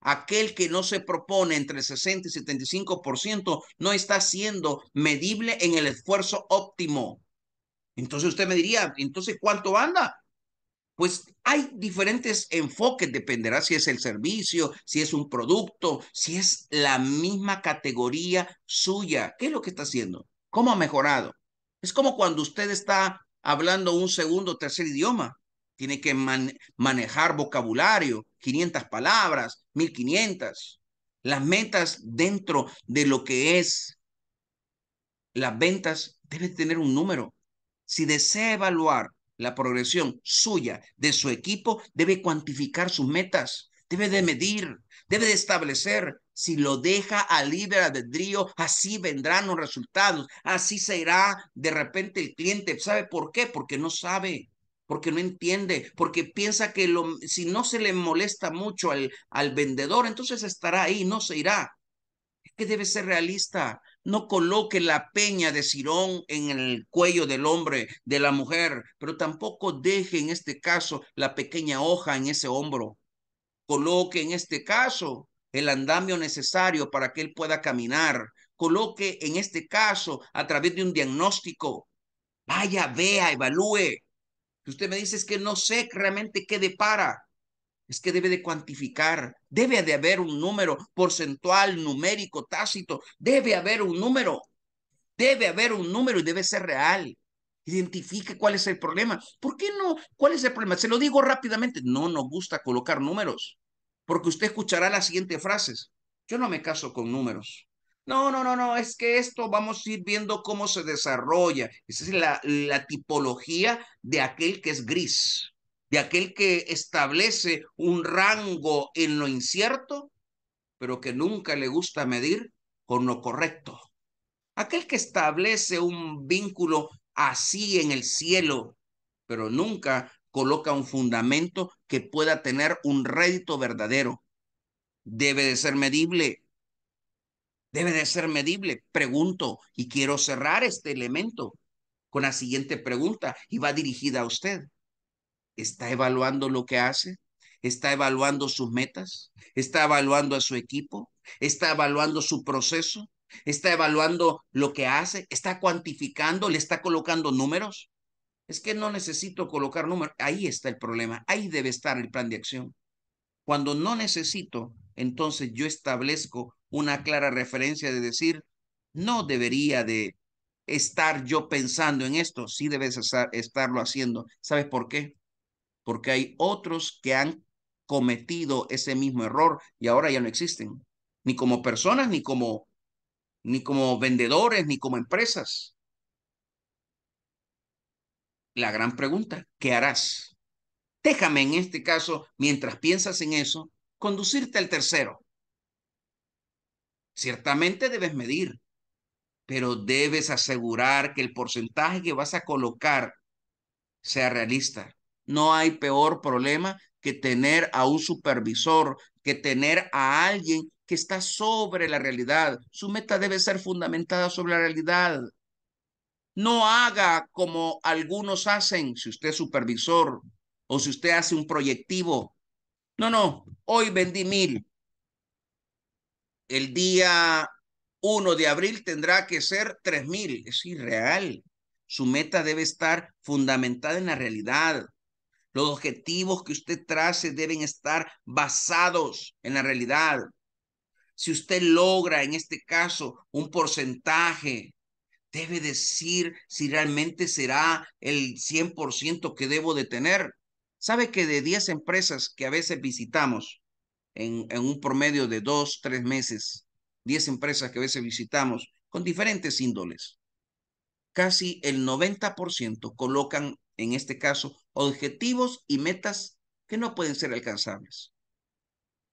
aquel que no se propone entre el 60 y 75% no está siendo medible en el esfuerzo óptimo. Entonces usted me diría, entonces ¿cuánto anda? Pues hay diferentes enfoques, dependerá si es el servicio, si es un producto, si es la misma categoría suya. ¿Qué es lo que está haciendo? ¿Cómo ha mejorado? Es como cuando usted está hablando un segundo o tercer idioma. Tiene que manejar vocabulario, 500 palabras, 1500. Las metas dentro de lo que es las ventas deben tener un número. Si desea evaluar la progresión suya de su equipo, debe cuantificar sus metas debe de medir, debe de establecer. Si lo deja a libre albedrío, así vendrán los resultados, así se irá de repente el cliente. ¿Sabe por qué? Porque no sabe, porque no entiende, porque piensa que lo, si no se le molesta mucho al, al vendedor, entonces estará ahí, no se irá. Es que debe ser realista. No coloque la peña de Cirón en el cuello del hombre, de la mujer, pero tampoco deje en este caso la pequeña hoja en ese hombro. Coloque en este caso el andamio necesario para que él pueda caminar. Coloque en este caso a través de un diagnóstico. Vaya, vea, evalúe. usted me dice es que no sé realmente qué depara. Es que debe de cuantificar, debe de haber un número porcentual, numérico, tácito, debe haber un número, debe haber un número y debe ser real identifique cuál es el problema. ¿Por qué no? ¿Cuál es el problema? Se lo digo rápidamente. No nos gusta colocar números, porque usted escuchará las siguientes frases. Yo no me caso con números. No, no, no, no, es que esto vamos a ir viendo cómo se desarrolla. Esa es la, la tipología de aquel que es gris, de aquel que establece un rango en lo incierto, pero que nunca le gusta medir con lo correcto. Aquel que establece un vínculo así en el cielo, pero nunca coloca un fundamento que pueda tener un rédito verdadero. Debe de ser medible. Debe de ser medible. Pregunto, y quiero cerrar este elemento con la siguiente pregunta, y va dirigida a usted. ¿Está evaluando lo que hace? ¿Está evaluando sus metas? ¿Está evaluando a su equipo? ¿Está evaluando su proceso? está evaluando lo que hace, está cuantificando, le está colocando números. Es que no necesito colocar números. Ahí está el problema, ahí debe estar el plan de acción. Cuando no necesito, entonces yo establezco una clara referencia de decir, no debería de estar yo pensando en esto, sí debes estarlo haciendo. ¿Sabes por qué? Porque hay otros que han cometido ese mismo error y ahora ya no existen, ni como personas ni como ni como vendedores, ni como empresas. La gran pregunta, ¿qué harás? Déjame en este caso, mientras piensas en eso, conducirte al tercero. Ciertamente debes medir, pero debes asegurar que el porcentaje que vas a colocar sea realista. No hay peor problema que tener a un supervisor, que tener a alguien está sobre la realidad. Su meta debe ser fundamentada sobre la realidad. No haga como algunos hacen, si usted es supervisor o si usted hace un proyectivo. No, no, hoy vendí mil. El día 1 de abril tendrá que ser tres mil. Es irreal. Su meta debe estar fundamentada en la realidad. Los objetivos que usted trace deben estar basados en la realidad. Si usted logra en este caso un porcentaje, debe decir si realmente será el 100% que debo de tener. ¿Sabe que de 10 empresas que a veces visitamos en, un promedio de 2, 3 meses, 10 empresas que a veces visitamos con diferentes índoles, casi el 90% colocan en este caso objetivos y metas que no pueden ser alcanzables?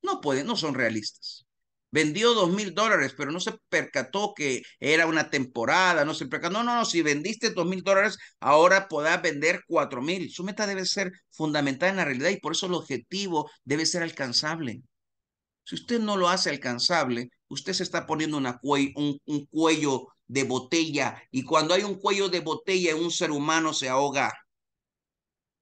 No pueden, no son realistas vendió dos mil dólares, pero no se percató que era una temporada, no se percató, no, no, no, si vendiste dos mil dólares, ahora podrás vender cuatro mil. Su meta debe ser fundamental en la realidad y por eso el objetivo debe ser alcanzable. Si usted no lo hace alcanzable, usted se está poniendo una un, cuello de botella y cuando hay un cuello de botella en un ser humano se ahoga.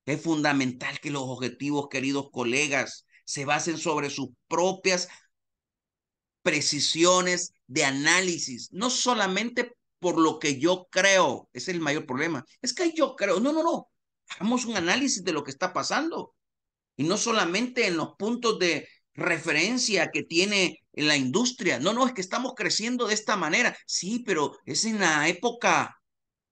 Es fundamental que los objetivos, queridos colegas, se basen sobre sus propias precisiones, de análisis, no solamente por lo que yo creo, es el mayor problema. Es que yo creo, no, no, no, hagamos un análisis de lo que está pasando y no solamente en los puntos de referencia que tiene la industria. No, no, es que estamos creciendo de esta manera. Sí, pero es en la época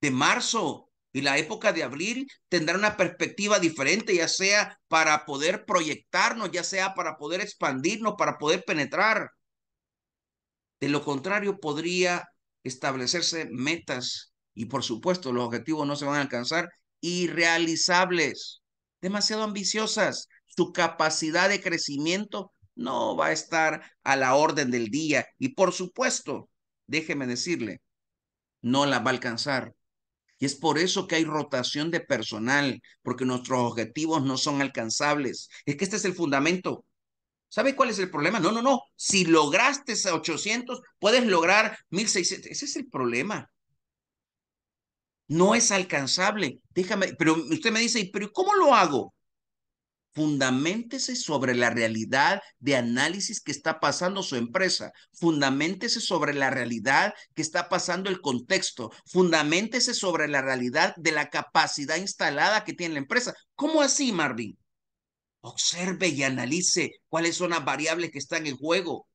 de marzo y la época de abril tendrá una perspectiva diferente, ya sea para poder proyectarnos, ya sea para poder expandirnos, para poder penetrar. De lo contrario, podría establecerse metas y, por supuesto, los objetivos no se van a alcanzar, irrealizables, demasiado ambiciosas. Su capacidad de crecimiento no va a estar a la orden del día y, por supuesto, déjeme decirle, no la va a alcanzar. Y es por eso que hay rotación de personal, porque nuestros objetivos no son alcanzables. Es que este es el fundamento. ¿Sabe cuál es el problema? No, no, no. Si lograste 800, puedes lograr 1600. Ese es el problema. No es alcanzable. Déjame, pero usted me dice, ¿pero cómo lo hago? Fundamentese sobre la realidad de análisis que está pasando su empresa. Fundamentese sobre la realidad que está pasando el contexto. Fundamentese sobre la realidad de la capacidad instalada que tiene la empresa. ¿Cómo así, Marvin? Observe y analice cuáles son las variables que están en juego.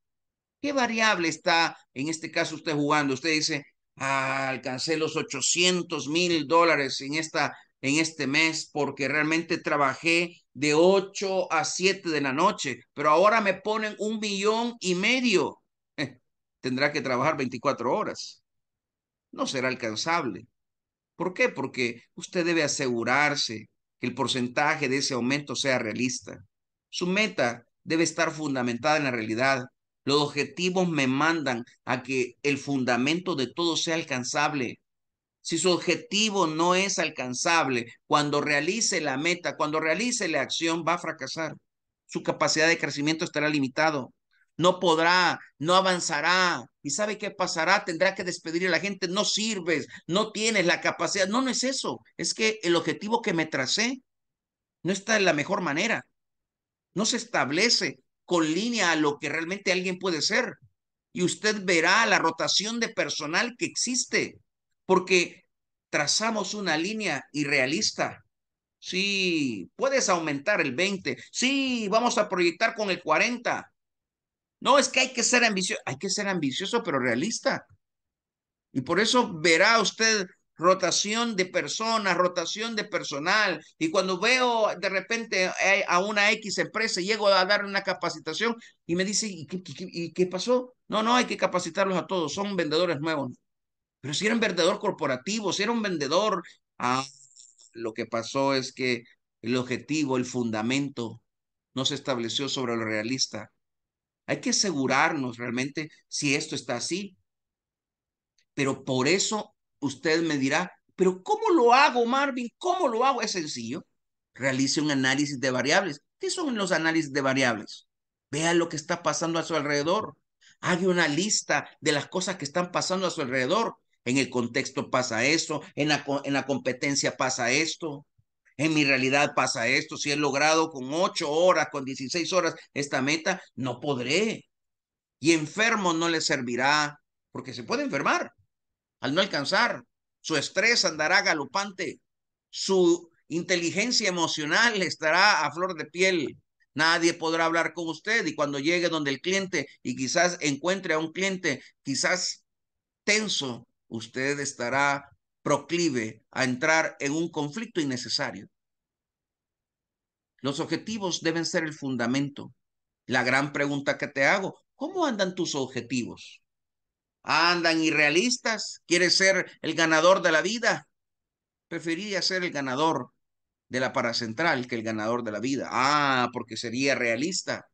¿Qué variable está, en este caso, usted jugando? Usted dice, ah, alcancé los 800 mil dólares en, esta, en este mes porque realmente trabajé de 8 a 7 de la noche, pero ahora me ponen un millón y medio. Eh, tendrá que trabajar 24 horas. No será alcanzable. ¿Por qué? Porque usted debe asegurarse que el porcentaje de ese aumento sea realista. Su meta debe estar fundamentada en la realidad. Los objetivos me mandan a que el fundamento de todo sea alcanzable. Si su objetivo no es alcanzable, cuando realice la meta, cuando realice la acción, va a fracasar. Su capacidad de crecimiento estará limitado no podrá, no avanzará. ¿Y sabe qué pasará? Tendrá que despedir a la gente, no sirves, no tienes la capacidad. No, no es eso. Es que el objetivo que me tracé no está en la mejor manera. No se establece con línea a lo que realmente alguien puede ser. Y usted verá la rotación de personal que existe, porque trazamos una línea irrealista. Sí, puedes aumentar el 20. Sí, vamos a proyectar con el 40. No, es que hay que ser ambicioso, hay que ser ambicioso pero realista. Y por eso verá usted rotación de personas, rotación de personal. Y cuando veo de repente a una X empresa, llego a dar una capacitación y me dice, ¿y qué, pasó? No, no, hay que capacitarlos a todos, son vendedores nuevos. Pero si era un vendedor corporativo, si era un vendedor, ah, lo que pasó es que el objetivo, el fundamento, no se estableció sobre lo realista. Hay que asegurarnos realmente si esto está así. Pero por eso usted me dirá, pero ¿cómo lo hago, Marvin? ¿Cómo lo hago? Es sencillo. Realice un análisis de variables. ¿Qué son los análisis de variables? Vea lo que está pasando a su alrededor. Haga una lista de las cosas que están pasando a su alrededor. En el contexto pasa eso, en la competencia pasa esto, en mi realidad pasa esto, si he logrado con ocho horas, con 16 horas esta meta, no podré. Y enfermo no le servirá, porque se puede enfermar al no alcanzar. Su estrés andará galopante, su inteligencia emocional estará a flor de piel. Nadie podrá hablar con usted y cuando llegue donde el cliente y quizás encuentre a un cliente quizás tenso, usted estará proclive a entrar en un conflicto innecesario. Los objetivos deben ser el fundamento. La gran pregunta que te hago, ¿cómo andan tus objetivos? ¿Andan irrealistas? ¿Quieres ser el ganador de la vida? Preferiría ser el ganador de la paracentral que el ganador de la vida. Ah, porque sería realista,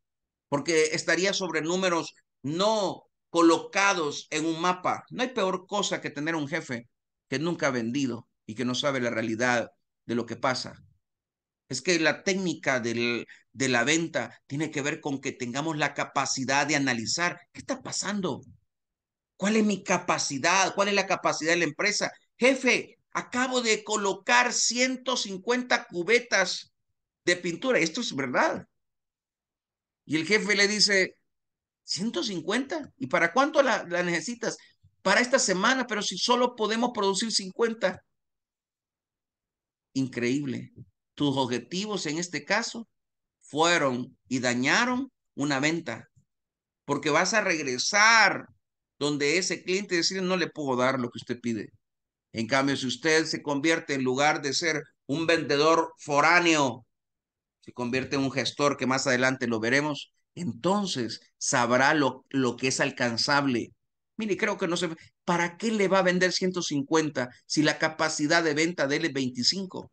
porque estaría sobre números no colocados en un mapa. No hay peor cosa que tener un jefe que nunca ha vendido y que no sabe la realidad de lo que pasa es que la técnica de la venta tiene que ver con que tengamos la capacidad de analizar qué está pasando. ¿Cuál es mi capacidad? ¿Cuál es la capacidad de la empresa? Jefe, acabo de colocar 150 cubetas de pintura. Esto es verdad. Y el jefe le dice, 150. ¿Y para cuánto la, la necesitas? Para esta semana, pero si solo podemos producir 50. Increíble tus objetivos en este caso fueron y dañaron una venta, porque vas a regresar donde ese cliente decide no le puedo dar lo que usted pide. En cambio, si usted se convierte en lugar de ser un vendedor foráneo, se convierte en un gestor que más adelante lo veremos, entonces sabrá lo, lo que es alcanzable. Mire, creo que no sé, ¿Para qué le va a vender 150 si la capacidad de venta de él es 25?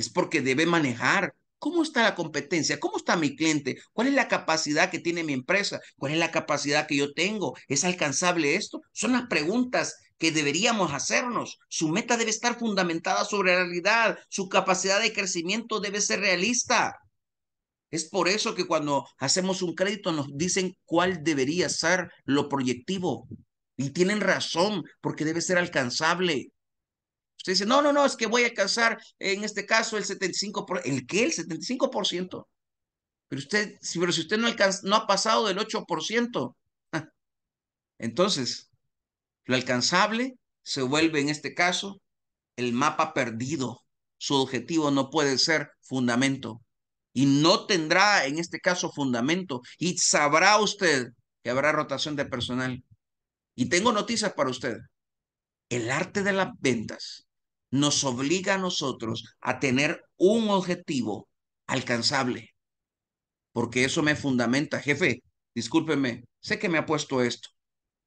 es porque debe manejar ¿Cómo está la competencia? ¿Cómo está mi cliente? ¿Cuál es la capacidad que tiene mi empresa? ¿Cuál es la capacidad que yo tengo? ¿Es alcanzable esto? Son las preguntas que deberíamos hacernos. Su meta debe estar fundamentada sobre la realidad. Su capacidad de crecimiento debe ser realista. Es por eso que cuando hacemos un crédito nos dicen cuál debería ser lo proyectivo. Y tienen razón, porque debe ser alcanzable. Usted dice, no, no, no, es que voy a alcanzar en este caso el 75%. ¿El qué? El 75%. Pero, usted, pero si usted no, alcanza no ha pasado del 8%, ah, entonces lo alcanzable se vuelve en este caso el mapa perdido. Su objetivo no puede ser fundamento. Y no tendrá en este caso fundamento. Y sabrá usted que habrá rotación de personal. Y tengo noticias para usted. El arte de las ventas nos obliga a nosotros a tener un objetivo alcanzable. Porque eso me fundamenta, jefe, discúlpeme, sé que me ha puesto esto,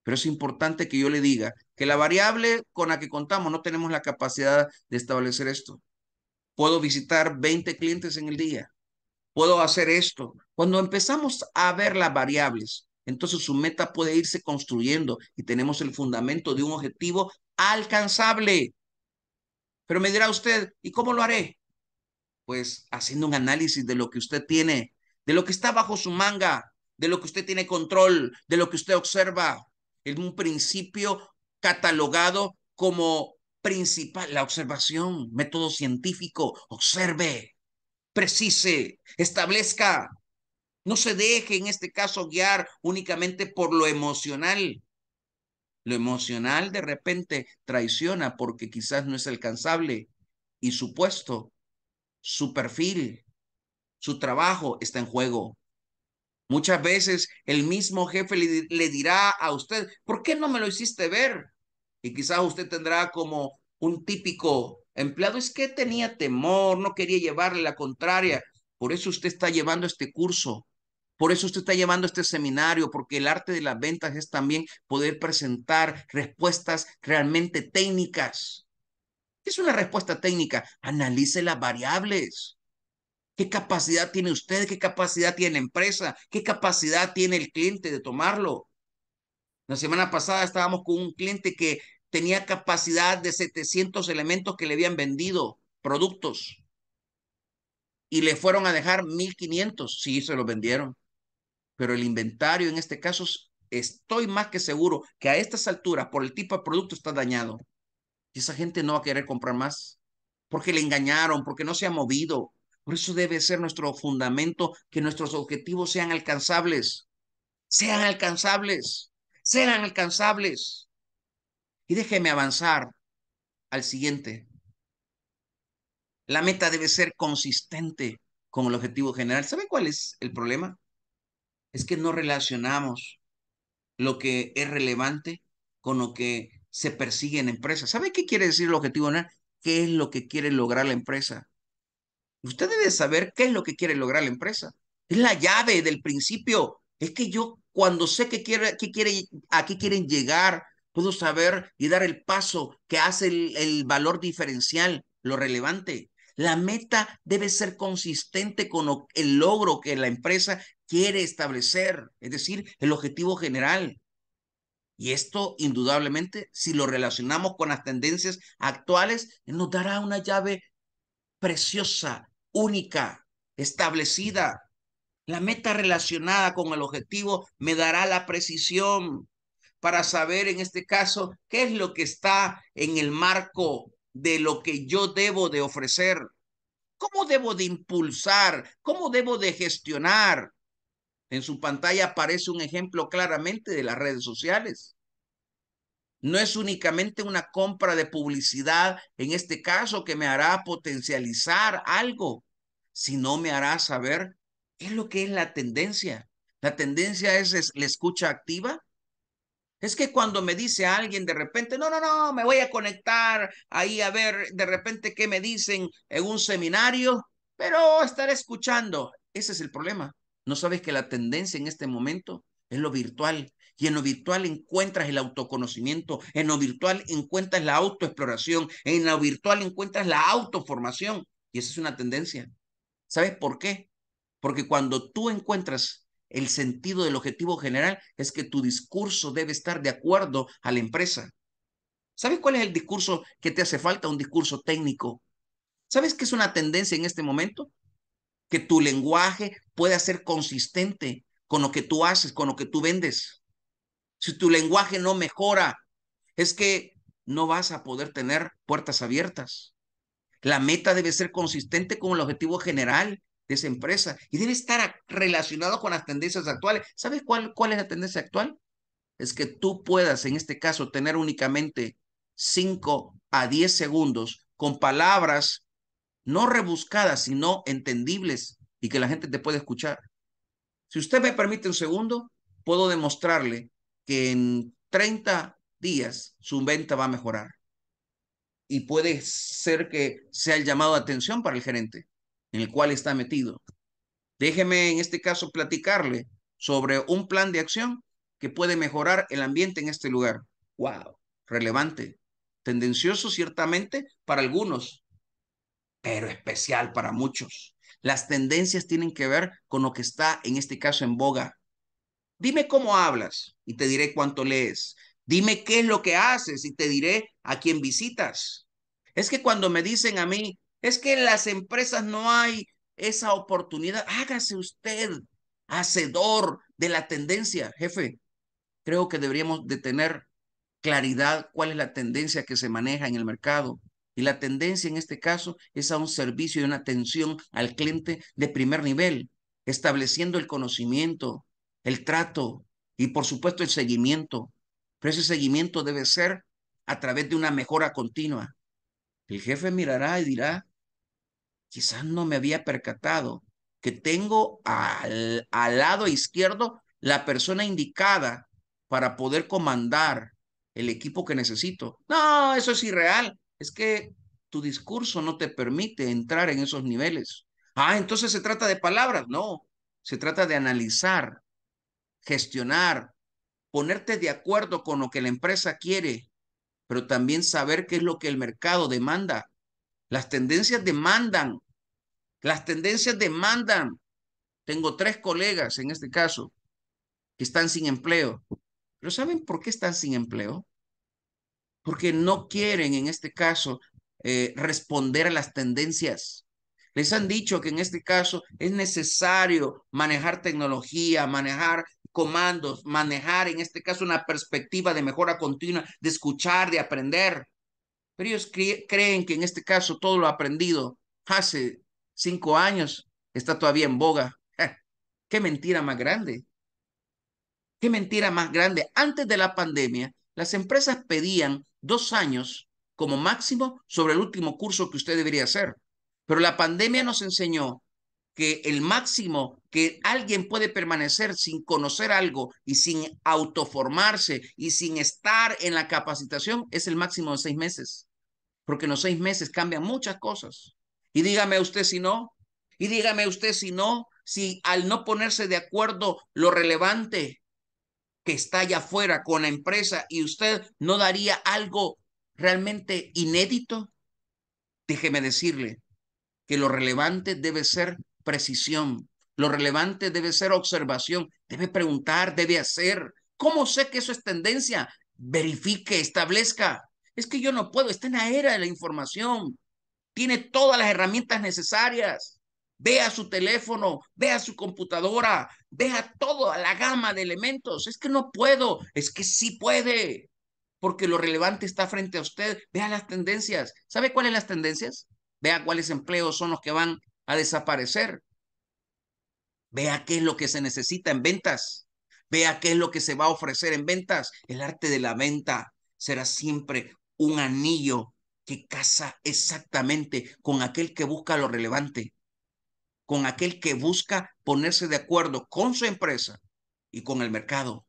pero es importante que yo le diga que la variable con la que contamos no tenemos la capacidad de establecer esto. Puedo visitar 20 clientes en el día. Puedo hacer esto. Cuando empezamos a ver las variables, entonces su meta puede irse construyendo y tenemos el fundamento de un objetivo alcanzable. Pero me dirá usted, ¿y cómo lo haré? Pues haciendo un análisis de lo que usted tiene, de lo que está bajo su manga, de lo que usted tiene control, de lo que usted observa, en un principio catalogado como principal, la observación, método científico, observe, precise, establezca. No se deje en este caso guiar únicamente por lo emocional, lo emocional de repente traiciona porque quizás no es alcanzable y su puesto, su perfil, su trabajo está en juego. Muchas veces el mismo jefe le, dirá a usted, ¿por qué no me lo hiciste ver? Y quizás usted tendrá como un típico empleado, es que tenía temor, no quería llevarle la contraria. Por eso usted está llevando este curso, por eso usted está llevando este seminario, porque el arte de las ventas es también poder presentar respuestas realmente técnicas. ¿Qué es una respuesta técnica? Analice las variables. ¿Qué capacidad tiene usted? ¿Qué capacidad tiene la empresa? ¿Qué capacidad tiene el cliente de tomarlo? La semana pasada estábamos con un cliente que tenía capacidad de 700 elementos que le habían vendido, productos, y le fueron a dejar 1500. Sí, se los vendieron pero el inventario en este caso estoy más que seguro que a estas alturas, por el tipo de producto, está dañado. Y esa gente no va a querer comprar más, porque le engañaron, porque no se ha movido. Por eso debe ser nuestro fundamento que nuestros objetivos sean alcanzables. Sean alcanzables, sean alcanzables. Y déjeme avanzar al siguiente. La meta debe ser consistente con el objetivo general. ¿Sabe cuál es el problema? es que no relacionamos lo que es relevante con lo que se persigue en empresa. ¿Sabe qué quiere decir el objetivo ¿Qué es lo que quiere lograr la empresa? Usted debe saber qué es lo que quiere lograr la empresa. Es la llave del principio. Es que yo cuando sé qué quiere, quiere, a qué quieren llegar, puedo saber y dar el paso que hace el, el valor diferencial, lo relevante. La meta debe ser consistente con el logro que la empresa quiere establecer, es decir, el objetivo general. Y esto, indudablemente, si lo relacionamos con las tendencias actuales, nos dará una llave preciosa, única, establecida. La meta relacionada con el objetivo me dará la precisión para saber, en este caso, qué es lo que está en el marco de lo que yo debo de ofrecer. ¿Cómo debo de impulsar? ¿Cómo debo de gestionar? En su pantalla aparece un ejemplo claramente de las redes sociales. No es únicamente una compra de publicidad, en este caso, que me hará potencializar algo, sino me hará saber qué es lo que es la tendencia. La tendencia es, la escucha activa. Es que cuando me dice alguien de repente, no, no, no, me voy a conectar ahí a ver de repente qué me dicen en un seminario, pero estar escuchando, ese es el problema. ¿No sabes que la tendencia en este momento es lo virtual? Y en lo virtual encuentras el autoconocimiento, en lo virtual encuentras la autoexploración, en lo virtual encuentras la autoformación. Y esa es una tendencia. ¿Sabes por qué? Porque cuando tú encuentras el sentido del objetivo general, es que tu discurso debe estar de acuerdo a la empresa. ¿Sabes cuál es el discurso que te hace falta? Un discurso técnico. ¿Sabes qué es una tendencia en este momento? que tu lenguaje pueda ser consistente con lo que tú haces, con lo que tú vendes. Si tu lenguaje no mejora, es que no vas a poder tener puertas abiertas. La meta debe ser consistente con el objetivo general de esa empresa y debe estar relacionado con las tendencias actuales. ¿Sabes cuál, cuál es la tendencia actual? Es que tú puedas, en este caso, tener únicamente 5 a 10 segundos con palabras no rebuscadas, sino entendibles y que la gente te pueda escuchar. Si usted me permite un segundo, puedo demostrarle que en 30 días su venta va a mejorar. Y puede ser que sea el llamado de atención para el gerente en el cual está metido. Déjeme en este caso platicarle sobre un plan de acción que puede mejorar el ambiente en este lugar. ¡Wow! Relevante. Tendencioso ciertamente para algunos, pero especial para muchos. Las tendencias tienen que ver con lo que está, en este caso, en boga. Dime cómo hablas y te diré cuánto lees. Dime qué es lo que haces y te diré a quién visitas. Es que cuando me dicen a mí, es que en las empresas no hay esa oportunidad, hágase usted hacedor de la tendencia, jefe. Creo que deberíamos de tener claridad cuál es la tendencia que se maneja en el mercado. Y la tendencia en este caso es a un servicio y una atención al cliente de primer nivel, estableciendo el conocimiento, el trato y por supuesto el seguimiento. Pero ese seguimiento debe ser a través de una mejora continua. El jefe mirará y dirá, quizás no me había percatado que tengo al, al lado izquierdo la persona indicada para poder comandar el equipo que necesito. No, eso es irreal es que tu discurso no te permite entrar en esos niveles. Ah, entonces se trata de palabras. No, se trata de analizar, gestionar, ponerte de acuerdo con lo que la empresa quiere, pero también saber qué es lo que el mercado demanda. Las tendencias demandan, las tendencias demandan. Tengo tres colegas en este caso que están sin empleo. ¿Pero saben por qué están sin empleo? porque no quieren en este caso eh, responder a las tendencias. Les han dicho que en este caso es necesario manejar tecnología, manejar comandos, manejar en este caso una perspectiva de mejora continua, de escuchar, de aprender. Pero ellos creen que en este caso todo lo aprendido hace cinco años está todavía en boga. ¡Qué mentira más grande! ¡Qué mentira más grande! Antes de la pandemia, las empresas pedían dos años como máximo sobre el último curso que usted debería hacer. Pero la pandemia nos enseñó que el máximo que alguien puede permanecer sin conocer algo y sin autoformarse y sin estar en la capacitación es el máximo de seis meses. Porque en los seis meses cambian muchas cosas. Y dígame usted si no, y dígame usted si no, si al no ponerse de acuerdo lo relevante que está allá afuera con la empresa y usted no daría algo realmente inédito? Déjeme decirle que lo relevante debe ser precisión, lo relevante debe ser observación, debe preguntar, debe hacer. ¿Cómo sé que eso es tendencia? Verifique, establezca. Es que yo no puedo, está en la era de la información. Tiene todas las herramientas necesarias vea su teléfono, vea su computadora, vea toda la gama de elementos. Es que no puedo, es que sí puede, porque lo relevante está frente a usted. Vea las tendencias. ¿Sabe cuáles las tendencias? Vea cuáles empleos son los que van a desaparecer. Vea qué es lo que se necesita en ventas. Vea qué es lo que se va a ofrecer en ventas. El arte de la venta será siempre un anillo que casa exactamente con aquel que busca lo relevante con aquel que busca ponerse de acuerdo con su empresa y con el mercado.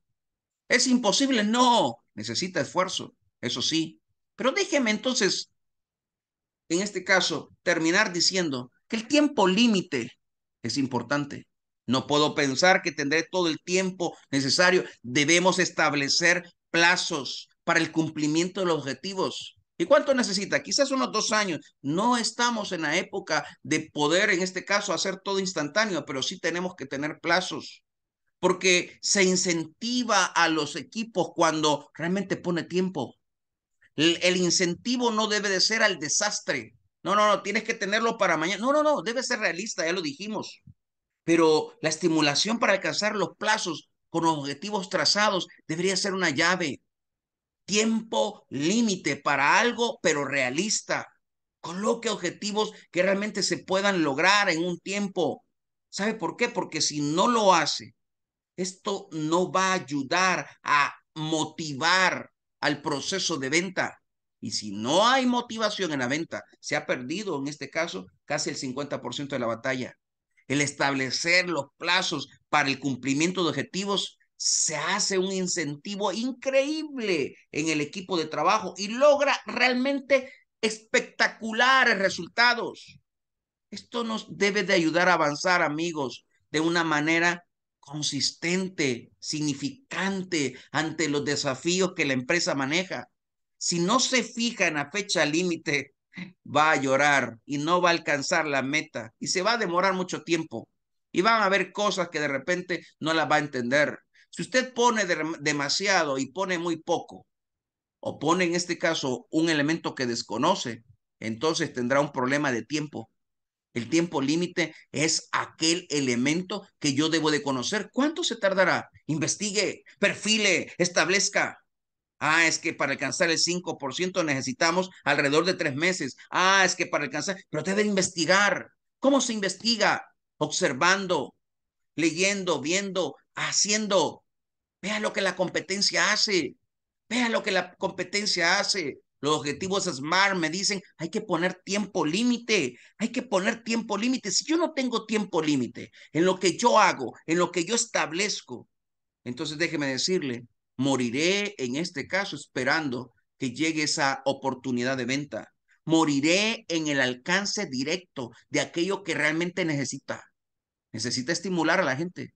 ¿Es imposible? No, necesita esfuerzo, eso sí. Pero déjeme entonces, en este caso, terminar diciendo que el tiempo límite es importante. No puedo pensar que tendré todo el tiempo necesario. Debemos establecer plazos para el cumplimiento de los objetivos. ¿Y cuánto necesita? Quizás unos dos años. No estamos en la época de poder, en este caso, hacer todo instantáneo, pero sí tenemos que tener plazos, porque se incentiva a los equipos cuando realmente pone tiempo. El, incentivo no debe de ser al desastre. No, no, no, tienes que tenerlo para mañana. No, no, no, debe ser realista, ya lo dijimos. Pero la estimulación para alcanzar los plazos con objetivos trazados debería ser una llave tiempo límite para algo, pero realista. Coloque objetivos que realmente se puedan lograr en un tiempo. ¿Sabe por qué? Porque si no lo hace, esto no va a ayudar a motivar al proceso de venta. Y si no hay motivación en la venta, se ha perdido en este caso casi el 50% de la batalla. El establecer los plazos para el cumplimiento de objetivos se hace un incentivo increíble en el equipo de trabajo y logra realmente espectaculares resultados. Esto nos debe de ayudar a avanzar, amigos, de una manera consistente, significante ante los desafíos que la empresa maneja. Si no se fija en la fecha límite, va a llorar y no va a alcanzar la meta y se va a demorar mucho tiempo. Y van a haber cosas que de repente no las va a entender. Si usted pone demasiado y pone muy poco, o pone en este caso un elemento que desconoce, entonces tendrá un problema de tiempo. El tiempo límite es aquel elemento que yo debo de conocer. ¿Cuánto se tardará? Investigue, perfile, establezca. Ah, es que para alcanzar el 5% necesitamos alrededor de tres meses. Ah, es que para alcanzar, pero debe investigar. ¿Cómo se investiga? Observando, leyendo, viendo, haciendo vea lo que la competencia hace. vea lo que la competencia hace. Los objetivos SMART me dicen, hay que poner tiempo límite, hay que poner tiempo límite. Si yo no tengo tiempo límite en lo que yo hago, en lo que yo establezco, entonces déjeme decirle, moriré en este caso esperando que llegue esa oportunidad de venta. Moriré en el alcance directo de aquello que realmente necesita. Necesita estimular a la gente.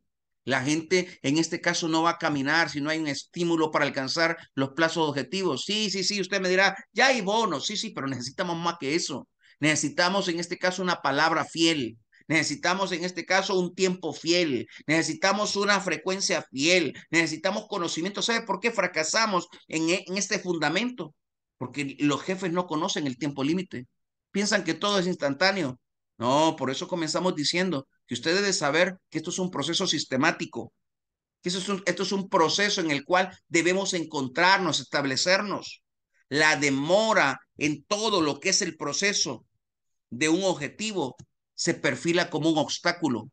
La gente en este caso no va a caminar si no hay un estímulo para alcanzar los plazos objetivos. Sí, sí, sí, usted me dirá, ya hay bonos, sí, sí, pero necesitamos más que eso. Necesitamos en este caso una palabra fiel, Necesitamos en este caso un tiempo fiel, necesitamos una frecuencia fiel, necesitamos conocimiento. ¿Sabe por qué fracasamos en, e, en este fundamento? Porque los jefes no conocen el tiempo límite. Piensan que todo es instantáneo. No, por eso comenzamos diciendo que usted debe saber que esto es un proceso sistemático, que esto es un, proceso en el cual debemos encontrarnos, establecernos. La demora en todo lo que es el proceso de un objetivo se perfila como un obstáculo.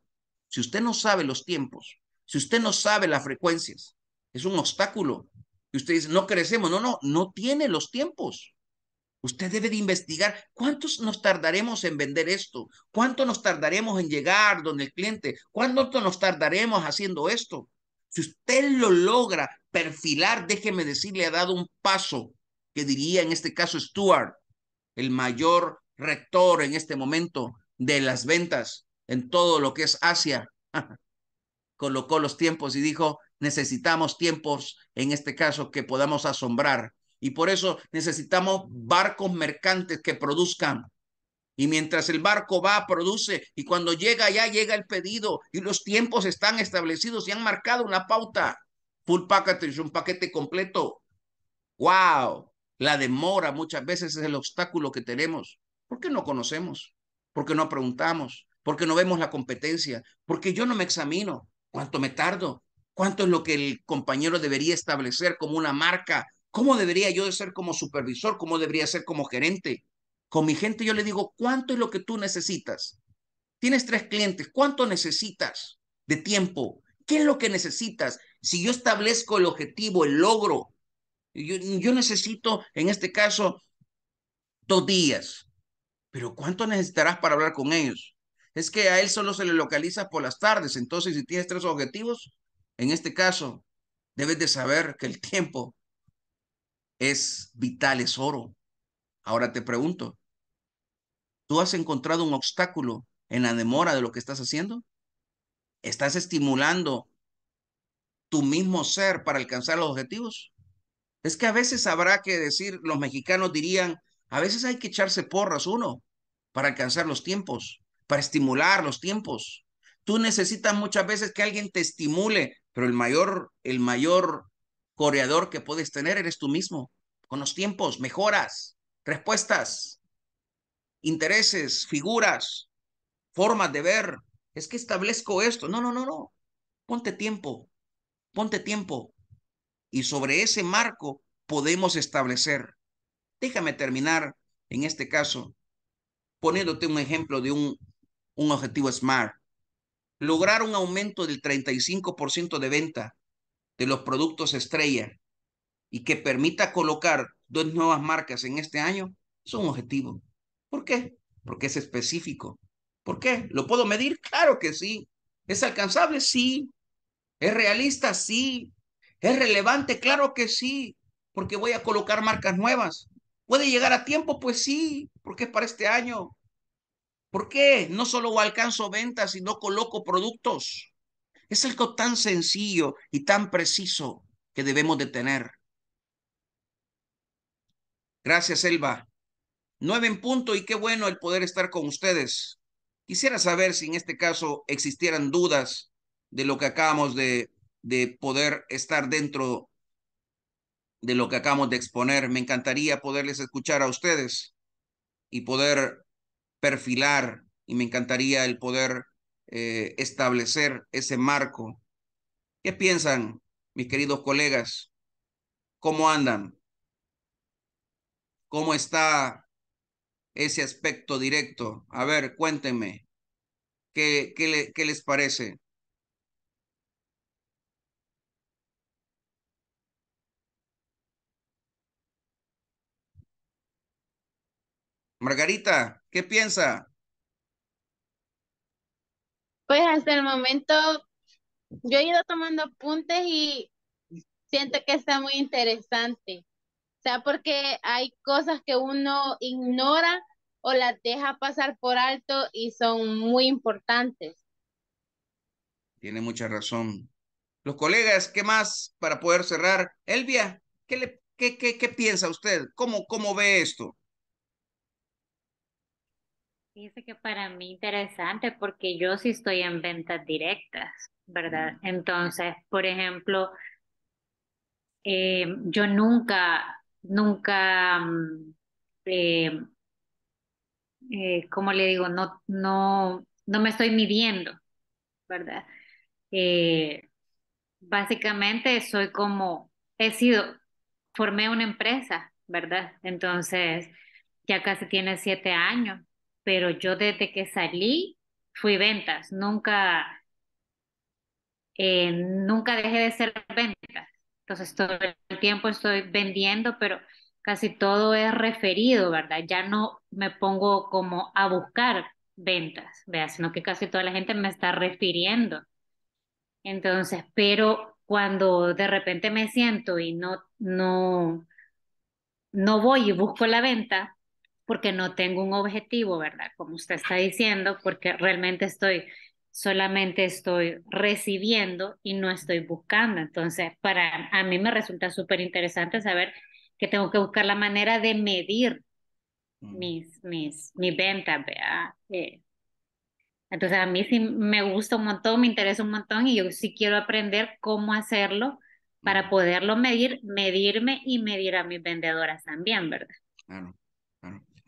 Si usted no sabe los tiempos, si usted no sabe las frecuencias, es un obstáculo. Y usted dice, no crecemos. No, no, no tiene los tiempos. Usted debe de investigar cuántos nos tardaremos en vender esto, cuánto nos tardaremos en llegar donde el cliente, cuánto nos tardaremos haciendo esto. Si usted lo logra perfilar, déjeme decirle, ha dado un paso que diría en este caso Stuart, el mayor rector en este momento de las ventas en todo lo que es Asia. *laughs* Colocó los tiempos y dijo, necesitamos tiempos, en este caso, que podamos asombrar y por eso necesitamos barcos mercantes que produzcan. Y mientras el barco va, produce. Y cuando llega ya llega el pedido. Y los tiempos están establecidos y han marcado una pauta. Full package, un paquete completo. ¡Wow! La demora muchas veces es el obstáculo que tenemos. Porque no conocemos? Porque no preguntamos? Porque no vemos la competencia? Porque yo no me examino. ¿Cuánto me tardo? ¿Cuánto es lo que el compañero debería establecer como una marca ¿Cómo debería yo de ser como supervisor? ¿Cómo debería ser como gerente? Con mi gente yo le digo, ¿cuánto es lo que tú necesitas? Tienes tres clientes, ¿cuánto necesitas de tiempo? ¿Qué es lo que necesitas? Si yo establezco el objetivo, el logro, yo, yo necesito, en este caso, dos días. Pero ¿cuánto necesitarás para hablar con ellos? Es que a él solo se le localiza por las tardes. Entonces, si tienes tres objetivos, en este caso, debes de saber que el tiempo es vital, es oro. Ahora te pregunto, ¿tú has encontrado un obstáculo en la demora de lo que estás haciendo? ¿Estás estimulando tu mismo ser para alcanzar los objetivos? Es que a veces habrá que decir, los mexicanos dirían, a veces hay que echarse porras uno para alcanzar los tiempos, para estimular los tiempos. Tú necesitas muchas veces que alguien te estimule, pero el mayor, el mayor coreador que puedes tener eres tú mismo, con los tiempos, mejoras, respuestas, intereses, figuras, formas de ver. Es que establezco esto. No, no, no, no. Ponte tiempo, ponte tiempo. Y sobre ese marco podemos establecer. Déjame terminar en este caso poniéndote un ejemplo de un, un objetivo SMART. Lograr un aumento del 35% de venta de los productos estrella y que permita colocar dos nuevas marcas en este año, es un objetivo. ¿Por qué? Porque es específico. ¿Por qué? ¿Lo puedo medir? Claro que sí. ¿Es alcanzable? Sí. ¿Es realista? Sí. ¿Es relevante? Claro que sí. Porque voy a colocar marcas nuevas. ¿Puede llegar a tiempo? Pues sí, porque es para este año. ¿Por qué? No solo alcanzo ventas, sino coloco productos. Es algo tan sencillo y tan preciso que debemos de tener. Gracias, Elba. Nueve en punto y qué bueno el poder estar con ustedes. Quisiera saber si en este caso existieran dudas de lo que acabamos de, de poder estar dentro de lo que acabamos de exponer. Me encantaría poderles escuchar a ustedes y poder perfilar y me encantaría el poder eh, establecer ese marco. ¿Qué piensan, mis queridos colegas? ¿Cómo andan? ¿Cómo está ese aspecto directo? A ver, cuéntenme, ¿qué, le, qué les parece? Margarita, ¿qué piensa? Pues hasta el momento yo he ido tomando apuntes y siento que está muy interesante. O sea, porque hay cosas que uno ignora o las deja pasar por alto y son muy importantes. Tiene mucha razón. Los colegas, ¿qué más para poder cerrar? Elvia, ¿qué, qué, qué piensa usted? ¿Cómo, ¿Cómo ve esto? Dice que para mí interesante porque yo sí estoy en ventas directas, ¿verdad? Mm. Entonces, por ejemplo, eh, yo nunca, nunca, mm, eh, eh, ¿cómo le digo? No, no, no me estoy midiendo, ¿verdad? básicamente soy como, he sido, formé una empresa, ¿verdad? Entonces, ya casi tiene siete años pero yo desde que salí fui ventas, nunca, eh, nunca dejé de ser ventas. Entonces todo el tiempo estoy vendiendo, pero casi todo es referido, ¿verdad? Ya no me pongo como a buscar ventas, ¿verdad? Sino que casi toda la gente me está refiriendo. Entonces, pero cuando de repente me siento y no, no, no voy y busco la venta, porque no tengo un objetivo, ¿verdad? Como usted está diciendo, porque realmente estoy, solamente estoy recibiendo y no estoy buscando. Entonces, para a mí me resulta súper interesante saber que tengo que buscar la manera de medir mm. mis, mis, mis ventas, ¿verdad? Eh, entonces, a mí sí me gusta un montón, me interesa un montón y yo sí quiero aprender cómo hacerlo para mm. poderlo medir, medirme y medir a mis vendedoras también, ¿verdad? Claro.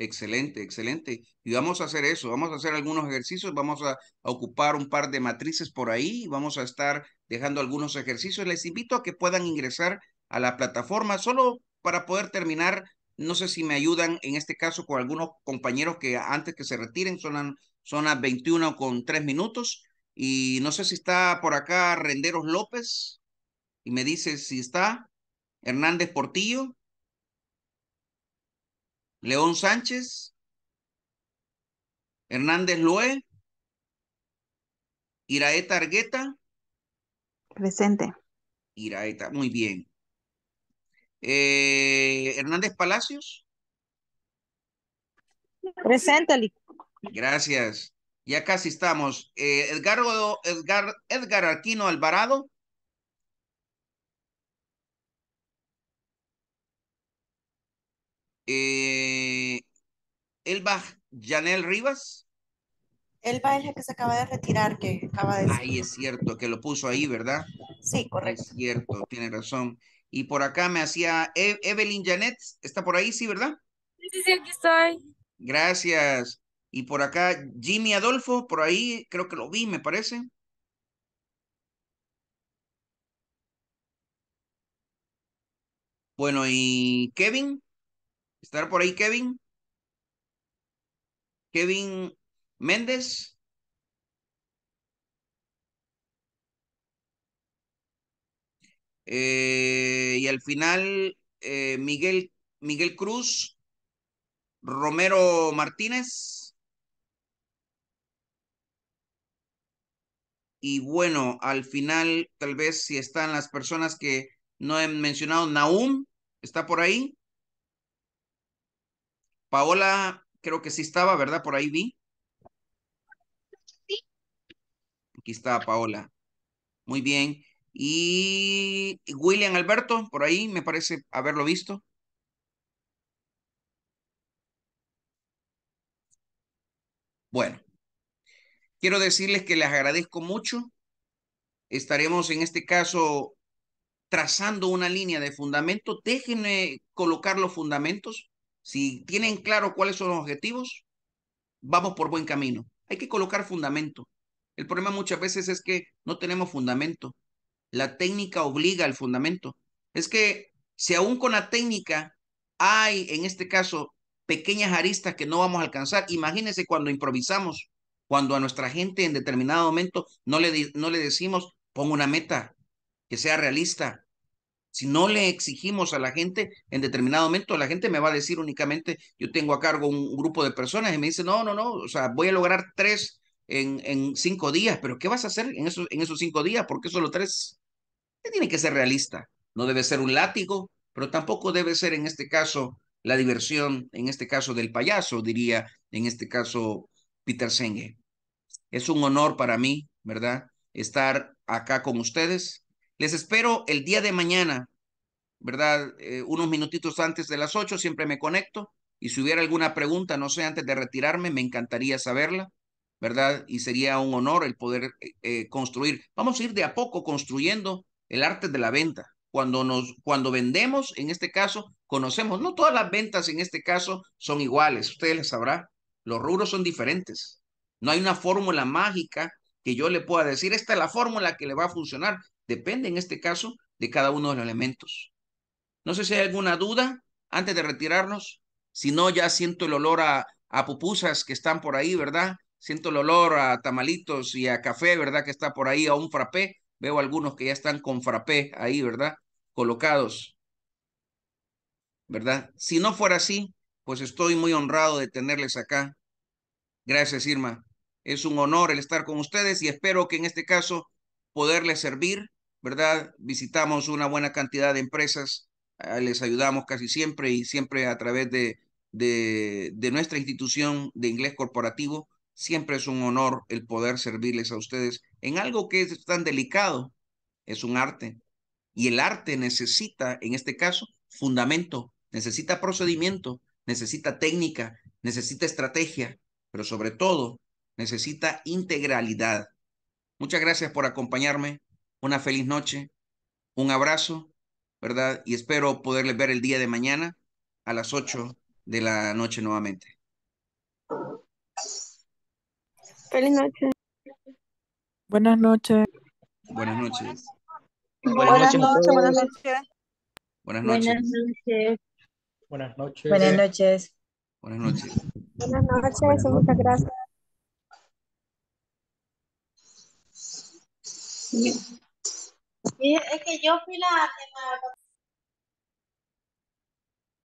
Excelente, excelente. Y vamos a hacer eso, vamos a hacer algunos ejercicios, vamos a, ocupar un par de matrices por ahí, vamos a estar dejando algunos ejercicios. Les invito a que puedan ingresar a la plataforma solo para poder terminar. No sé si me ayudan en este caso con algunos compañeros que antes que se retiren son, son las 21 con 3 minutos. Y no sé si está por acá Renderos López y me dice si está Hernández Portillo. León Sánchez, Hernández Lue, Iraeta Argueta. Presente. Iraeta, muy bien. Eh, Hernández Palacios. Presente. Gracias. Ya casi estamos. Eh, Edgar, Edgar Arquino Alvarado. Elba eh, Janel Rivas. Elba es el que se acaba de retirar, que acaba de... Ahí es cierto, que lo puso ahí, ¿verdad? Sí, correcto. Es cierto, tiene razón. Y por acá me hacía e, Evelyn Janet, ¿está por ahí, sí, verdad? Sí, sí, sí, aquí estoy. Gracias. Y por acá Jimmy Adolfo, por ahí creo que lo vi, me parece. Bueno, ¿y Kevin? ¿Estar por ahí Kevin? Kevin Méndez. Eh, y al final, eh, Miguel, Miguel Cruz, Romero Martínez. Y bueno, al final, tal vez si están las personas que no he mencionado, Naum, ¿está por ahí? Paola, creo que sí estaba, ¿verdad? Por ahí vi. Aquí está Paola. Muy bien. Y William Alberto, por ahí me parece haberlo visto. Bueno, quiero decirles que les agradezco mucho. Estaremos en este caso trazando una línea de fundamento. Déjenme colocar los fundamentos. Si tienen claro cuáles son los objetivos, vamos por buen camino. Hay que colocar fundamento. El problema muchas veces es que no tenemos fundamento. La técnica obliga al fundamento. Es que si aún con la técnica hay, en este caso, pequeñas aristas que no vamos a alcanzar, imagínense cuando improvisamos, cuando a nuestra gente en determinado momento no le, no le decimos, pon una meta que sea realista, si no le exigimos a la gente, en determinado momento la gente me va a decir únicamente, yo tengo a cargo un grupo de personas y me dice, no, no, no, o sea, voy a lograr tres en, cinco días, pero ¿qué vas a hacer en esos, en esos cinco días? ¿Por qué solo tres? Tiene que ser realista, no debe ser un látigo, pero tampoco debe ser en este caso la diversión, en este caso del payaso, diría en este caso Peter Senge. Es un honor para mí, ¿verdad? Estar acá con ustedes les espero el día de mañana, ¿verdad? Eh, unos minutitos antes de las ocho, siempre me conecto. Y si hubiera alguna pregunta, no sé, antes de retirarme, me encantaría saberla, ¿verdad? Y sería un honor el poder eh, eh, construir. Vamos a ir de a poco construyendo el arte de la venta. Cuando, nos, cuando vendemos, en este caso, conocemos. No todas las ventas en este caso son iguales, ustedes las sabrá. Los rubros son diferentes. No hay una fórmula mágica que yo le pueda decir, esta es la fórmula que le va a funcionar. Depende en este caso de cada uno de los elementos. No sé si hay alguna duda antes de retirarnos. Si no, ya siento el olor a, pupusas que están por ahí, ¿verdad? Siento el olor a tamalitos y a café, ¿verdad? Que está por ahí, a un frappé. Veo algunos que ya están con frappé ahí, ¿verdad? Colocados. ¿Verdad? Si no fuera así, pues estoy muy honrado de tenerles acá. Gracias, Irma. Es un honor el estar con ustedes y espero que en este caso poderles servir ¿verdad? Visitamos una buena cantidad de empresas, ah, les ayudamos casi siempre y siempre a través de, de, nuestra institución de inglés corporativo. Siempre es un honor el poder servirles a ustedes en algo que es tan delicado, es un arte. Y el arte necesita, en este caso, fundamento, necesita procedimiento, necesita técnica, necesita estrategia, pero sobre todo necesita integralidad. Muchas gracias por acompañarme una feliz noche, un abrazo, ¿verdad? Y espero poderles ver el día de mañana a las ocho de la noche nuevamente. Feliz noche. Buenas noches. Buenas noches. Buenas noches. Buenas noches. Buenas noches. Buenas noches. Buenas noches. Buenas noches. muchas gracias. Sí, es que yo fui la que